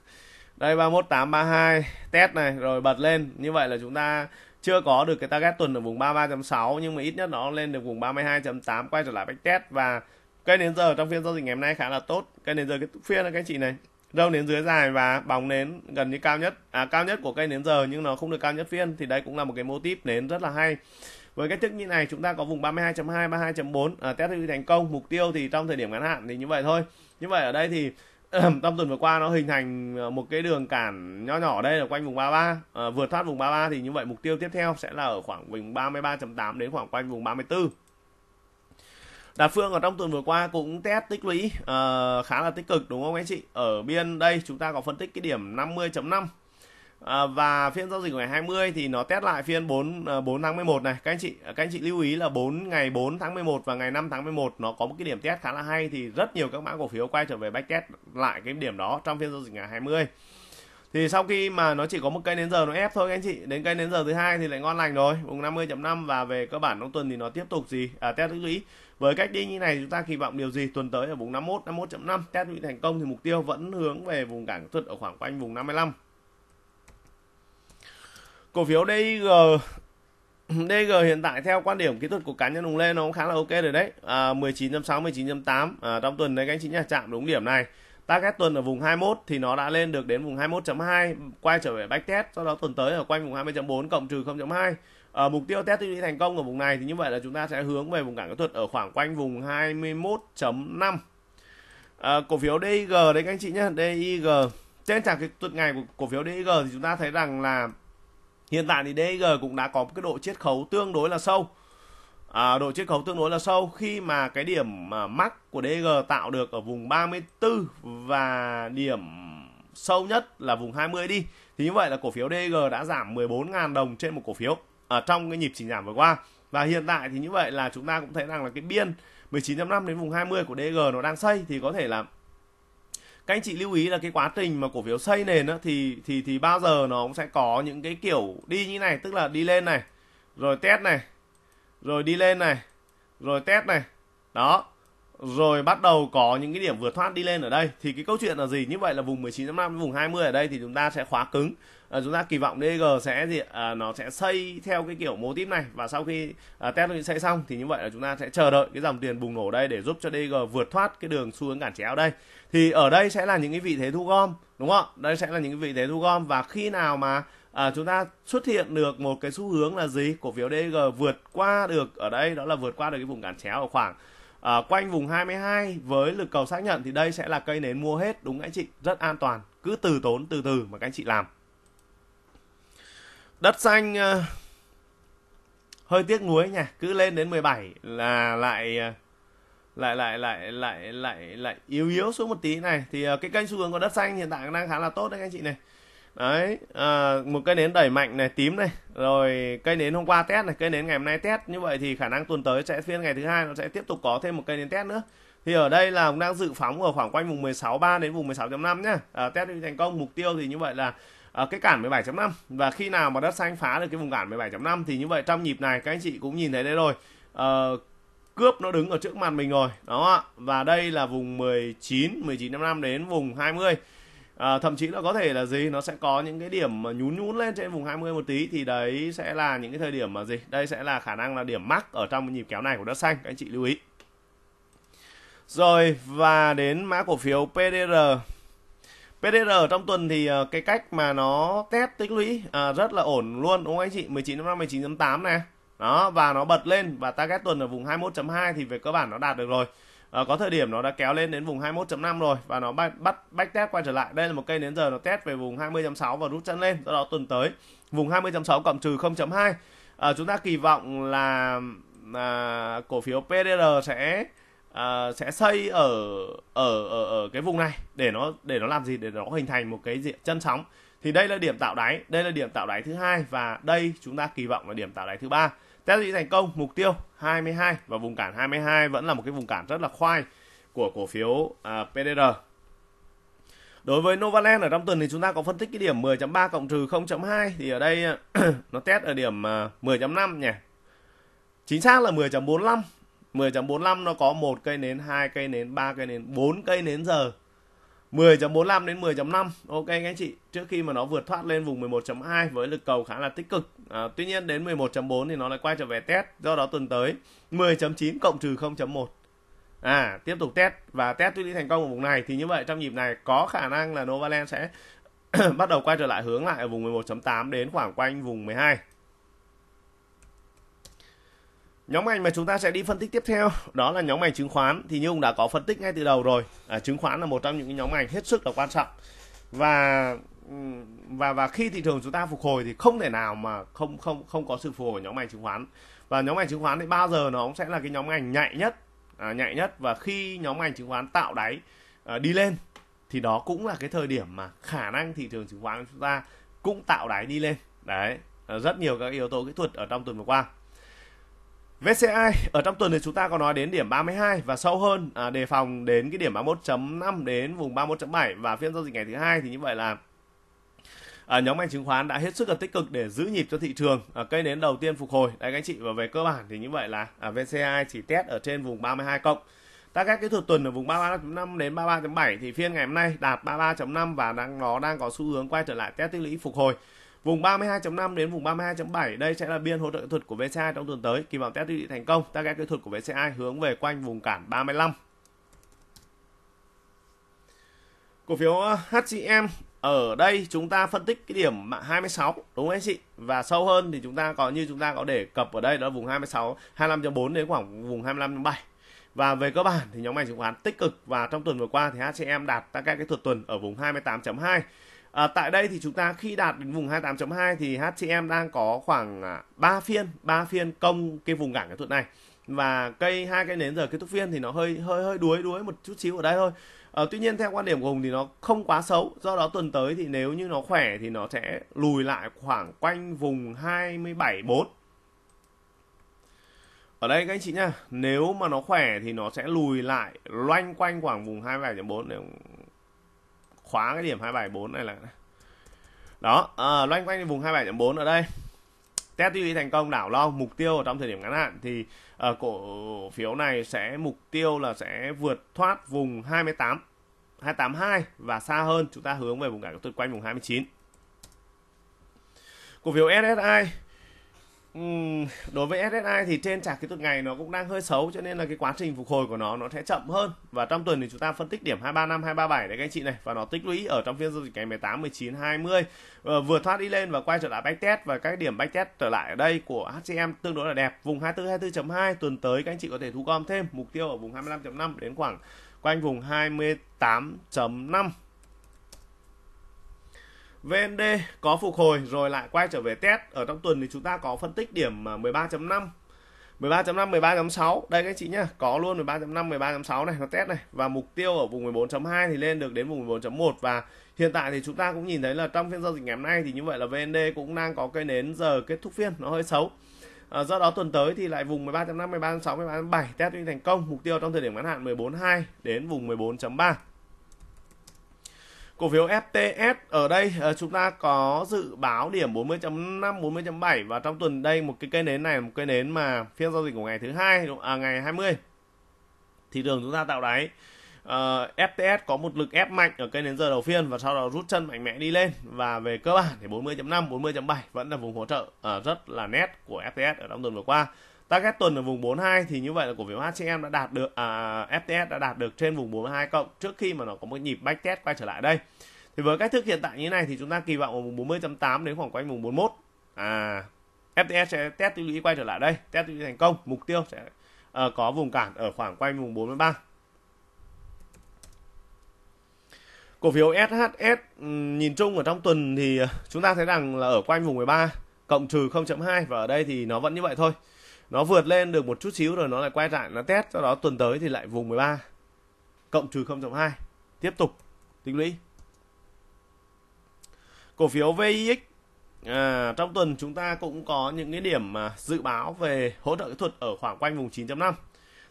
đây 31832 test này rồi bật lên như vậy là chúng ta chưa có được cái target tuần ở vùng 33.6 nhưng mà ít nhất nó lên được vùng 32.8 quay trở lại backtest và cây nến giờ trong phiên giao dịch ngày hôm nay khá là tốt cây nến giờ cái phiên là các chị này râu nến dưới dài và bóng nến gần như cao nhất à cao nhất của cây nến giờ nhưng nó không được cao nhất phiên thì đây cũng là một cái mô típ nến rất là hay với cách thức như này chúng ta có vùng 32.2 32.4 à, test thành công mục tiêu thì trong thời điểm ngắn hạn thì như vậy thôi như vậy ở đây thì trong tuần vừa qua nó hình thành ờ, một cái đường cản nhỏ nhỏ đây là quanh vùng 33 à, ờ, vượt thoát vùng 33 thì như vậy mục tiêu tiếp theo sẽ là ở khoảng vùng 33.8 đến khoảng quanh vùng 34 Đạt Phương ở trong tuần vừa qua cũng test tích lũy uh, khá là tích cực đúng không anh chị? Ở biên đây chúng ta có phân tích cái điểm 50.5 À, và phiên giao dịch của ngày 20 thì nó test lại phiên 4 4 à, tháng 11 này. Các anh chị à, các anh chị lưu ý là 4 ngày 4 tháng 11 và ngày 5 tháng 11 nó có một cái điểm test khá là hay thì rất nhiều các mã cổ phiếu quay trở về back test lại cái điểm đó trong phiên giao dịch ngày 20. Thì sau khi mà nó chỉ có một cây đến giờ nó ép thôi các anh chị, đến cây đến giờ thứ hai thì lại ngon lành rồi, vùng 50.5 và về cơ bản trong tuần thì nó tiếp tục gì à, test tích lũy. Với cách đi như này chúng ta kỳ vọng điều gì tuần tới ở vùng 51, 51.5 test lũy thành công thì mục tiêu vẫn hướng về vùng cản thuật ở khoảng quanh vùng 55 cổ phiếu DIG DG hiện tại theo quan điểm kỹ thuật của cá nhân đồng Lên nó cũng khá là ok rồi đấy à, 19.6 19.8 à, trong tuần đấy anh chị nhà chạm đúng điểm này target tuần ở vùng 21 thì nó đã lên được đến vùng 21.2 quay trở về back test sau đó tuần tới ở quanh vùng 20.4 cộng trừ 0.2 à, mục tiêu test đi thành công ở vùng này thì như vậy là chúng ta sẽ hướng về vùng cản kỹ thuật ở khoảng quanh vùng 21.5 à, cổ phiếu DIG đấy các anh chị nhé DIG trên trạng kỹ thuật ngày của cổ phiếu DIG thì chúng ta thấy rằng là hiện tại thì DG cũng đã có một cái độ chiết khấu tương đối là sâu à, độ chiết khấu tương đối là sâu khi mà cái điểm à, mắc của DG tạo được ở vùng 34 và điểm sâu nhất là vùng 20 đi thì như vậy là cổ phiếu DG đã giảm 14.000 đồng trên một cổ phiếu ở à, trong cái nhịp chỉ giảm vừa qua và hiện tại thì như vậy là chúng ta cũng thấy rằng là cái biên 19.5 đến vùng 20 của DG nó đang xây thì có thể là các anh chị lưu ý là cái quá trình mà cổ phiếu xây nền á, thì thì thì bao giờ nó cũng sẽ có những cái kiểu đi như này tức là đi lên này rồi test này rồi đi lên này rồi test này đó rồi bắt đầu có những cái điểm vượt thoát đi lên ở đây thì cái câu chuyện là gì như vậy là vùng 19.5 vùng 20 ở đây thì chúng ta sẽ khóa cứng à, chúng ta kỳ vọng DG sẽ gì à, nó sẽ xây theo cái kiểu mô típ này và sau khi à, test nó xây xong thì như vậy là chúng ta sẽ chờ đợi cái dòng tiền bùng nổ đây để giúp cho DG vượt thoát cái đường xu hướng cản chéo đây thì ở đây sẽ là những cái vị thế thu gom đúng không đây sẽ là những cái vị thế thu gom và khi nào mà à, chúng ta xuất hiện được một cái xu hướng là gì cổ phiếu DG vượt qua được ở đây đó là vượt qua được cái vùng cản chéo ở khoảng à, quanh vùng 22 với lực cầu xác nhận thì đây sẽ là cây nến mua hết đúng các anh chị rất an toàn cứ từ tốn từ từ mà các anh chị làm đất xanh uh, hơi tiếc nuối nha cứ lên đến 17 là lại ờ, lại lại lại lại lại lại yếu yếu xuống một tí này thì ờ, cái kênh xu hướng của đất xanh hiện tại đang khá là tốt đấy anh chị này đấy à, một cây nến đẩy mạnh này tím này rồi cây nến hôm qua test này cây nến ngày hôm nay test như vậy thì khả năng tuần tới sẽ phiên ngày thứ hai nó sẽ tiếp tục có thêm một cây nến test nữa thì ở đây là cũng đang dự phóng ở khoảng quanh vùng 16 3 đến vùng 16.5 nhá à, test thành công mục tiêu thì như vậy là à, cái cản 17.5 và khi nào mà đất xanh phá được cái vùng cản 17.5 thì như vậy trong nhịp này các anh chị cũng nhìn thấy đây rồi à, cướp nó đứng ở trước mặt mình rồi đó và đây là vùng 19 19.5 đến vùng 20 à, ờ, thậm chí là có thể là gì nó sẽ có những cái điểm mà nhún nhún lên trên vùng 20 một tí thì đấy sẽ là những cái thời điểm mà gì đây sẽ là khả năng là điểm mắc ở trong nhịp kéo này của đất xanh các anh chị lưu ý rồi và đến mã cổ phiếu PDR PDR trong tuần thì ờ, cái cách mà nó test tích lũy ờ, rất là ổn luôn đúng không anh chị 19.5 19.8 này đó và nó bật lên và target tuần ở vùng 21.2 thì về cơ bản nó đạt được rồi à, có thời điểm nó đã kéo lên đến vùng 21.5 rồi và nó bắt bắt back test quay trở lại đây là một cây đến giờ nó test về vùng 20.6 và rút chân lên do đó tuần tới vùng 20.6 cộng trừ 0.2 à, chúng ta kỳ vọng là à, cổ phiếu PDR sẽ À, sẽ xây ở ở ở ở cái vùng này để nó để nó làm gì để nó hình thành một cái diện chân sóng thì đây là điểm tạo đáy đây là điểm tạo đáy thứ hai và đây chúng ta kỳ vọng là điểm tạo đáy thứ ba test dị thành công mục tiêu 22 và vùng cản 22 vẫn là một cái vùng cản rất là khoai của cổ phiếu uh, à, PDR Đối với Novaland ở trong tuần thì chúng ta có phân tích cái điểm 10.3 cộng trừ 0.2 thì ở đây à, nó test ở điểm 10.5 nhỉ. Chính xác là 10.45 10.45 nó có một cây nến, hai cây nến, ba cây nến, bốn cây nến giờ. 10.45 đến 10.5 Ok các anh chị Trước khi mà nó vượt thoát lên vùng 11.2 Với lực cầu khá là tích cực à, Tuy nhiên đến 11.4 thì nó lại quay trở về test Do đó tuần tới 10.9 cộng trừ 0.1 À tiếp tục test Và test tuy lý thành công ở vùng này Thì như vậy trong nhịp này có khả năng là Novaland sẽ Bắt đầu quay trở lại hướng lại ở vùng 11.8 đến khoảng quanh vùng 12 Nhóm ngành mà chúng ta sẽ đi phân tích tiếp theo đó là nhóm ngành chứng khoán thì như ông đã có phân tích ngay từ đầu rồi. À, chứng khoán là một trong những nhóm ngành hết sức là quan trọng. Và và và khi thị trường chúng ta phục hồi thì không thể nào mà không không không có sự phục hồi của nhóm ngành chứng khoán. Và nhóm ngành chứng khoán thì bao giờ nó cũng sẽ là cái nhóm ngành nhạy nhất, à, nhạy nhất và khi nhóm ngành chứng khoán tạo đáy à, đi lên thì đó cũng là cái thời điểm mà khả năng thị trường chứng khoán chúng ta cũng tạo đáy đi lên. Đấy, à, rất nhiều các yếu tố kỹ thuật ở trong tuần vừa qua. VCI ở trong tuần thì chúng ta có nói đến điểm 32 và sâu hơn à, đề phòng đến cái điểm 31.5 đến vùng 31.7 và phiên giao dịch ngày thứ hai thì như vậy là à, nhóm ngành chứng khoán đã hết sức là tích cực để giữ nhịp cho thị trường à, cây nến đầu tiên phục hồi đấy các anh chị và về cơ bản thì như vậy là à, VCI chỉ test ở trên vùng 32 cộng Ta các kỹ thuật tuần ở vùng 33.5 đến 33.7 thì phiên ngày hôm nay đạt 33.5 và đang nó đang có xu hướng quay trở lại test tích lũy phục hồi Vùng 32.5 đến vùng 32.7 đây sẽ là biên hỗ trợ kỹ thuật của VCI trong tuần tới. Kỳ vọng test thị thành công, target kỹ thuật của VCI hướng về quanh vùng cản 35. Cổ phiếu HCM ở đây chúng ta phân tích cái điểm 26 đúng không anh chị và sâu hơn thì chúng ta có như chúng ta có đề cập ở đây đó là vùng 26 25.4 đến khoảng vùng 25.7 và về cơ bản thì nhóm ngành chứng khoán tích cực và trong tuần vừa qua thì HCM đạt các cái thuật tuần ở vùng 28.2 À, tại đây thì chúng ta khi đạt đến vùng 28.2 thì HTM đang có khoảng 3 à, phiên, 3 phiên công cái vùng cản kỹ thuật này. Và cây hai cây nến giờ kết thúc phiên thì nó hơi hơi hơi đuối đuối một chút xíu ở đây thôi. À, tuy nhiên theo quan điểm của Hùng thì nó không quá xấu, do đó tuần tới thì nếu như nó khỏe thì nó sẽ lùi lại khoảng quanh vùng 27.4 ở đây các anh chị nhá nếu mà nó khỏe thì nó sẽ lùi lại loanh quanh khoảng vùng 27.4 nếu khóa cái điểm 274 này là đó à, loanh quanh vùng 27.4 ở đây test tiêu thành công đảo lo mục tiêu trong thời điểm ngắn hạn thì uh, cổ phiếu này sẽ mục tiêu là sẽ vượt thoát vùng 28 282 và xa hơn chúng ta hướng về vùng cản quanh vùng 29 cổ phiếu SSI đối với SSI thì trên chart kỹ thuật ngày nó cũng đang hơi xấu cho nên là cái quá trình phục hồi của nó nó sẽ chậm hơn và trong tuần thì chúng ta phân tích điểm 235 237 đấy các anh chị này và nó tích lũy ở trong phiên giao dịch ngày 18 19 20 ờ, vừa thoát đi lên và quay trở lại test và các điểm test trở lại ở đây của HCM tương đối là đẹp vùng 24 24.2 tuần tới các anh chị có thể thu gom thêm mục tiêu ở vùng 25.5 đến khoảng quanh vùng 28.5 VND có phục hồi rồi lại quay trở về test. Ở trong tuần thì chúng ta có phân tích điểm 13.5 13.5, 13.6 Đây các chị nhá Có luôn 13.5, 13.6 này Nó test này Và mục tiêu ở vùng 14.2 thì lên được đến vùng 14.1 Và hiện tại thì chúng ta cũng nhìn thấy là trong phiên giao dịch ngày hôm nay Thì như vậy là VND cũng đang có cây nến giờ kết thúc phiên Nó hơi xấu à, Do đó tuần tới thì lại vùng 13.5, 13.6, 13.7 Test thành công Mục tiêu trong thời điểm ngắn hạn 14.2 đến vùng 14.3 Cổ phiếu FTS ở đây ờ, chúng ta có dự báo điểm 40.5, 40.7 và trong tuần đây một cái cây nến này một cây nến mà phiên giao dịch của ngày thứ hai à, ngày 20 thị trường chúng ta tạo đáy uh, ờ, FTS có một lực ép mạnh ở cây nến giờ đầu phiên và sau đó rút chân mạnh mẽ đi lên và về cơ bản thì 40.5 40.7 vẫn là vùng hỗ trợ uh, rất là nét của FTS ở trong tuần vừa qua target tuần ở vùng 42 thì như vậy là cổ phiếu HCM đã đạt được à, FTS đã đạt được trên vùng 42 cộng trước khi mà nó có một nhịp backtest quay trở lại đây. Thì với cách thức hiện tại như thế này thì chúng ta kỳ vọng ở vùng 40.8 đến khoảng quanh vùng 41. À FTS sẽ test tích lũy quay trở lại đây, test tích lũy thành công, mục tiêu sẽ à, có vùng cản ở khoảng quanh vùng 43. Cổ phiếu SHS nhìn chung ở trong tuần thì ờ, chúng ta thấy rằng là ở quanh vùng 13 cộng trừ 0.2 và ở đây thì nó vẫn như vậy thôi nó vượt lên được một chút xíu rồi nó lại quay lại nó test sau đó tuần tới thì lại vùng 13 cộng trừ 0.2 tiếp tục tính lũy cổ phiếu VIX à, trong tuần chúng ta cũng có những cái điểm mà dự báo về hỗ trợ kỹ thuật ở khoảng quanh vùng 9.5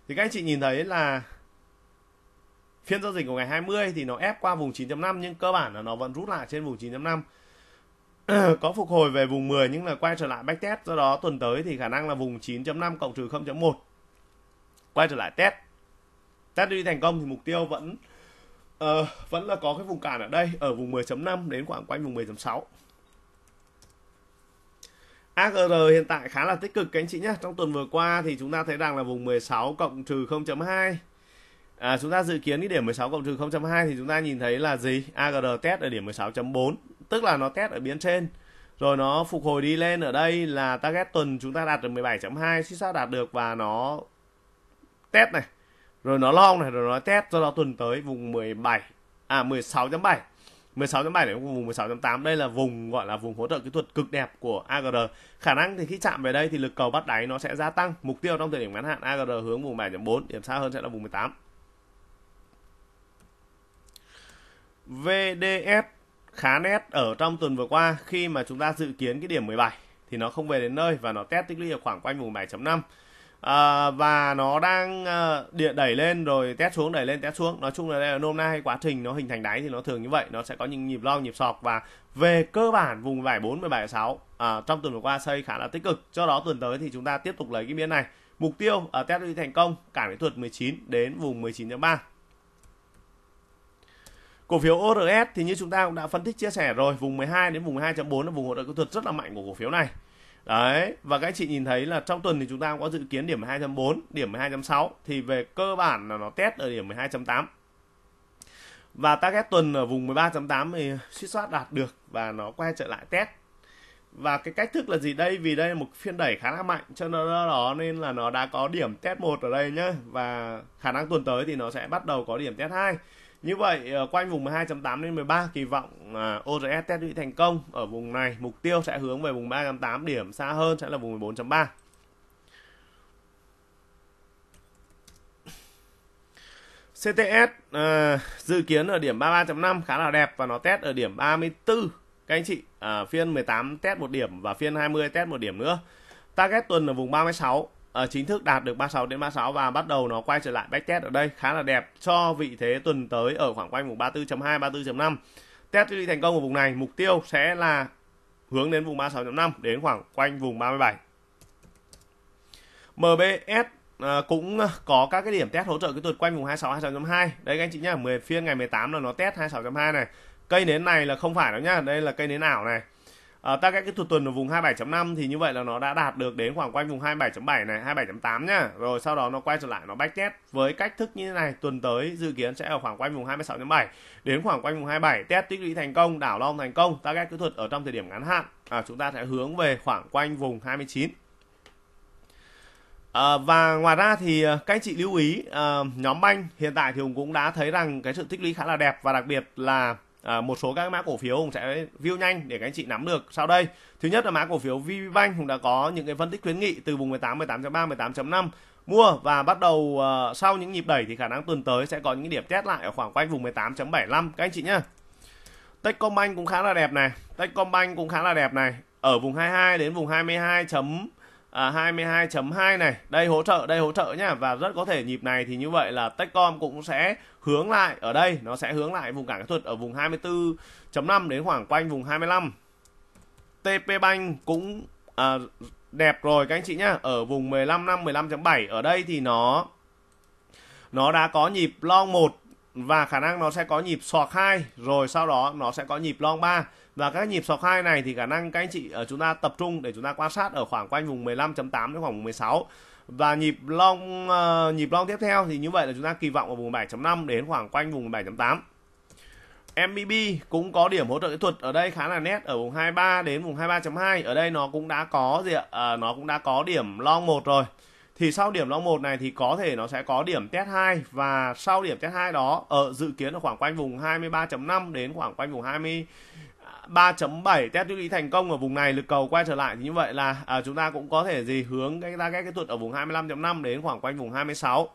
thì các anh chị nhìn thấy là phiên giao dịch của ngày 20 thì nó ép qua vùng 9.5 nhưng cơ bản là nó vẫn rút lại trên vùng 9.5 có phục hồi về vùng 10 nhưng là quay trở lại back test do đó tuần tới thì khả năng là vùng 9.5 cộng trừ 0.1 quay trở lại test test đi thành công thì mục tiêu vẫn uh, vẫn là có cái vùng cản ở đây ở vùng 10.5 đến khoảng quanh vùng 10.6 AGR hiện tại khá là tích cực các anh chị nhé trong tuần vừa qua thì chúng ta thấy rằng là vùng 16 cộng trừ 0.2 À, chúng ta dự kiến cái điểm 16 cộng trừ 0.2 thì chúng ta nhìn thấy là gì? AGR test ở điểm 16.4 tức là nó test ở biến trên rồi nó phục hồi đi lên ở đây là target tuần chúng ta đạt được 17.2 chính xác đạt được và nó test này rồi nó long này rồi nó test do đó tuần tới vùng 17 à 16.7 16.7 đến vùng 16.8 đây là vùng gọi là vùng hỗ trợ kỹ thuật cực đẹp của AGR khả năng thì khi chạm về đây thì lực cầu bắt đáy nó sẽ gia tăng mục tiêu trong thời điểm ngắn hạn AGR hướng vùng 7.4 điểm xa hơn sẽ là vùng 18 VDF khá nét ở trong tuần vừa qua khi mà chúng ta dự kiến cái điểm 17 thì nó không về đến nơi và nó test tích lũy ở khoảng quanh vùng 7.5 à, và nó đang ờ, điện đẩy lên rồi test xuống đẩy lên test xuống nói chung là đây là nôm na hay quá trình nó hình thành đáy thì nó thường như vậy nó sẽ có những nhịp lo, nhịp sọc và về cơ bản vùng 74 176 à, trong tuần vừa qua xây khá là tích cực cho đó tuần tới thì chúng ta tiếp tục lấy cái biến này mục tiêu ở à, test đi thành công cản kỹ thuật 19 đến vùng 19.3 Cổ phiếu ORS thì như chúng ta cũng đã phân tích chia sẻ rồi, vùng 12 đến vùng 12.4 là vùng hỗ trợ kỹ thuật rất là mạnh của cổ phiếu này. Đấy, và các chị nhìn thấy là trong tuần thì chúng ta cũng có dự kiến điểm 2.4, điểm 12.6 thì về cơ bản là nó test ở điểm 12.8. Và target tuần ở vùng 13.8 thì suy soát đạt được và nó quay trở lại test. Và cái cách thức là gì đây? Vì đây là một phiên đẩy khá là mạnh cho nó đó nên là nó đã có điểm test một ở đây nhá và khả năng tuần tới thì nó sẽ bắt đầu có điểm test 2 như vậy ờ, quanh vùng 12.8 đến 13 kỳ vọng ờ, ORS test bị thành công ở vùng này, mục tiêu sẽ hướng về vùng 3.8 điểm xa hơn sẽ là vùng 14.3. CTS à, dự kiến ở điểm 33.5 khá là đẹp và nó test ở điểm 34 các anh chị à, phiên 18 test một điểm và phiên 20 test một điểm nữa target tuần ở vùng 36 uh, chính thức đạt được 36 đến 36 và bắt đầu nó quay trở lại backtest ở đây khá là đẹp cho vị thế tuần tới ở khoảng quanh vùng 34.2 34.5 test đi thành công ở vùng này mục tiêu sẽ là hướng đến vùng 36.5 đến khoảng quanh vùng 37 MBS À, cũng có các cái điểm test hỗ trợ cái tuột quanh vùng 26 26.2 đấy các anh chị nhá 10 phiên ngày 18 là nó test 26.2 này cây nến này là không phải đâu nhá đây là cây nến ảo này à, ờ, target cái thuật tuần ở vùng 27.5 thì như vậy là nó đã đạt được đến khoảng quanh vùng 27.7 này 27.8 nhá rồi sau đó nó quay trở lại nó bách test với cách thức như thế này tuần tới dự kiến sẽ ở khoảng quanh vùng 26.7 đến khoảng quanh vùng 27 test tích lũy thành công đảo long thành công ta các kỹ thuật ở trong thời điểm ngắn hạn à, chúng ta sẽ hướng về khoảng quanh vùng 29 À, ờ, và ngoài ra thì ờ, các anh chị lưu ý à, nhóm banh hiện tại thì hùng cũng đã thấy rằng cái sự tích lũy khá là đẹp và đặc biệt là à, một số các mã cổ phiếu Hùng sẽ view nhanh để các anh chị nắm được sau đây. Thứ nhất là mã cổ phiếu VPBank Hùng đã có những cái phân tích khuyến nghị từ vùng 18, 18.3, 18.5 mua và bắt đầu uh, sau những nhịp đẩy thì khả năng tuần tới sẽ có những điểm test lại ở khoảng quanh vùng 18.75 các anh chị nhé. Techcombank cũng khá là đẹp này, Techcombank cũng khá là đẹp này, ở vùng 22 đến vùng 22. À, 22.2 này đây hỗ trợ đây hỗ trợ nhá và rất có thể nhịp này thì như vậy là Techcom cũng sẽ hướng lại ở đây nó sẽ hướng lại vùng cản kỹ thuật ở vùng 24.5 đến khoảng quanh vùng 25 TP Bank cũng à, đẹp rồi các anh chị nhá ở vùng 15 năm 15.7 ở đây thì nó nó đã có nhịp long 1 và khả năng nó sẽ có nhịp sọt 2 rồi sau đó nó sẽ có nhịp long 3 và các nhịp sọt 2 này thì khả năng các anh chị ở ờ, chúng ta tập trung để chúng ta quan sát ở khoảng quanh vùng 15.8 đến khoảng vùng 16 và nhịp long uh, nhịp long tiếp theo thì như vậy là chúng ta kỳ vọng ở vùng 7.5 đến khoảng quanh vùng 7.8 MBB cũng có điểm hỗ trợ kỹ thuật ở đây khá là nét ở vùng 23 đến vùng 23.2 ở đây nó cũng đã có gì ạ à, nó cũng đã có điểm long một rồi thì sau điểm long một này thì có thể nó sẽ có điểm test 2 và sau điểm test 2 đó ở ờ, dự kiến ở khoảng quanh vùng 23.5 đến khoảng quanh vùng 20 3.7 test lưu ý thành công ở vùng này lực cầu quay trở lại thì như vậy là à, chúng ta cũng có thể gì hướng cái target cái thuật ở vùng 25.5 đến khoảng quanh vùng 26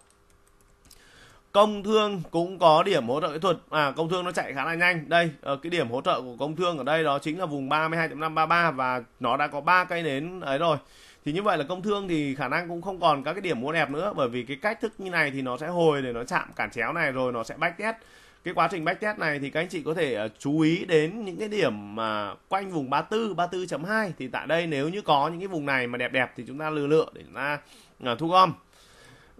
công thương cũng có điểm hỗ trợ kỹ thuật à công thương nó chạy khá là nhanh đây ờ, cái điểm hỗ trợ của công thương ở đây đó chính là vùng 32.533 và nó đã có ba cây nến ấy rồi thì như vậy là công thương thì khả năng cũng không còn các cái điểm mua đẹp nữa bởi vì cái cách thức như này thì nó sẽ hồi để nó chạm cản chéo này rồi nó sẽ bách test cái quá trình backtest này thì các anh chị có thể ờ, chú ý đến những cái điểm mà quanh vùng 34, 34.2 thì tại đây nếu như có những cái vùng này mà đẹp đẹp thì chúng ta lừa lựa để chúng ta ờ, thu gom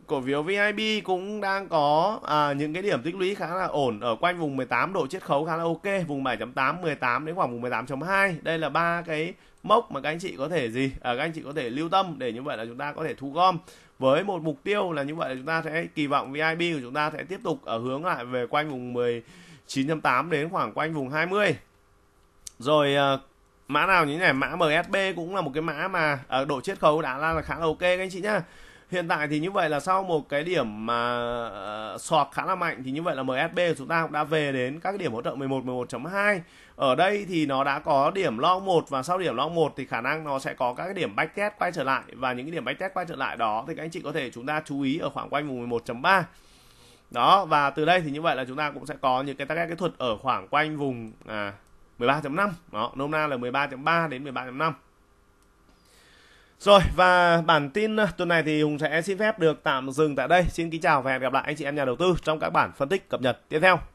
cổ phiếu VIP cũng đang có à, những cái điểm tích lũy khá là ổn ở quanh vùng 18 độ chiết khấu khá là ok vùng 7.8 18 đến khoảng vùng 18.2 đây là ba cái mốc mà các anh chị có thể gì à, các anh chị có thể lưu tâm để như vậy là chúng ta có thể thu gom với một mục tiêu là như vậy chúng ta sẽ kỳ vọng VIP của chúng ta sẽ tiếp tục ở hướng lại về quanh vùng 19.8 đến khoảng quanh vùng 20 rồi ờ, mã nào như này mã MSB cũng là một cái mã mà ở ờ, độ chiết khấu đã là khá là ok các anh chị nhá hiện tại thì như vậy là sau một cái điểm mà ờ, sọt khá là mạnh thì như vậy là MSB của chúng ta cũng đã về đến các điểm hỗ trợ 11 11.2 ở đây thì nó đã có điểm long một và sau điểm long một thì khả năng nó sẽ có các cái điểm backtest quay trở lại và những cái điểm backtest quay trở lại đó thì các anh chị có thể chúng ta chú ý ở khoảng quanh vùng 11.3 đó và từ đây thì như vậy là chúng ta cũng sẽ có những cái các cái thuật ở khoảng quanh vùng à, 13.5 đó nôm na là 13.3 đến 13.5 rồi và bản tin à, tuần này thì Hùng sẽ xin phép được tạm dừng tại đây. Xin kính chào và hẹn gặp lại anh chị em nhà đầu tư trong các bản phân tích cập nhật tiếp theo.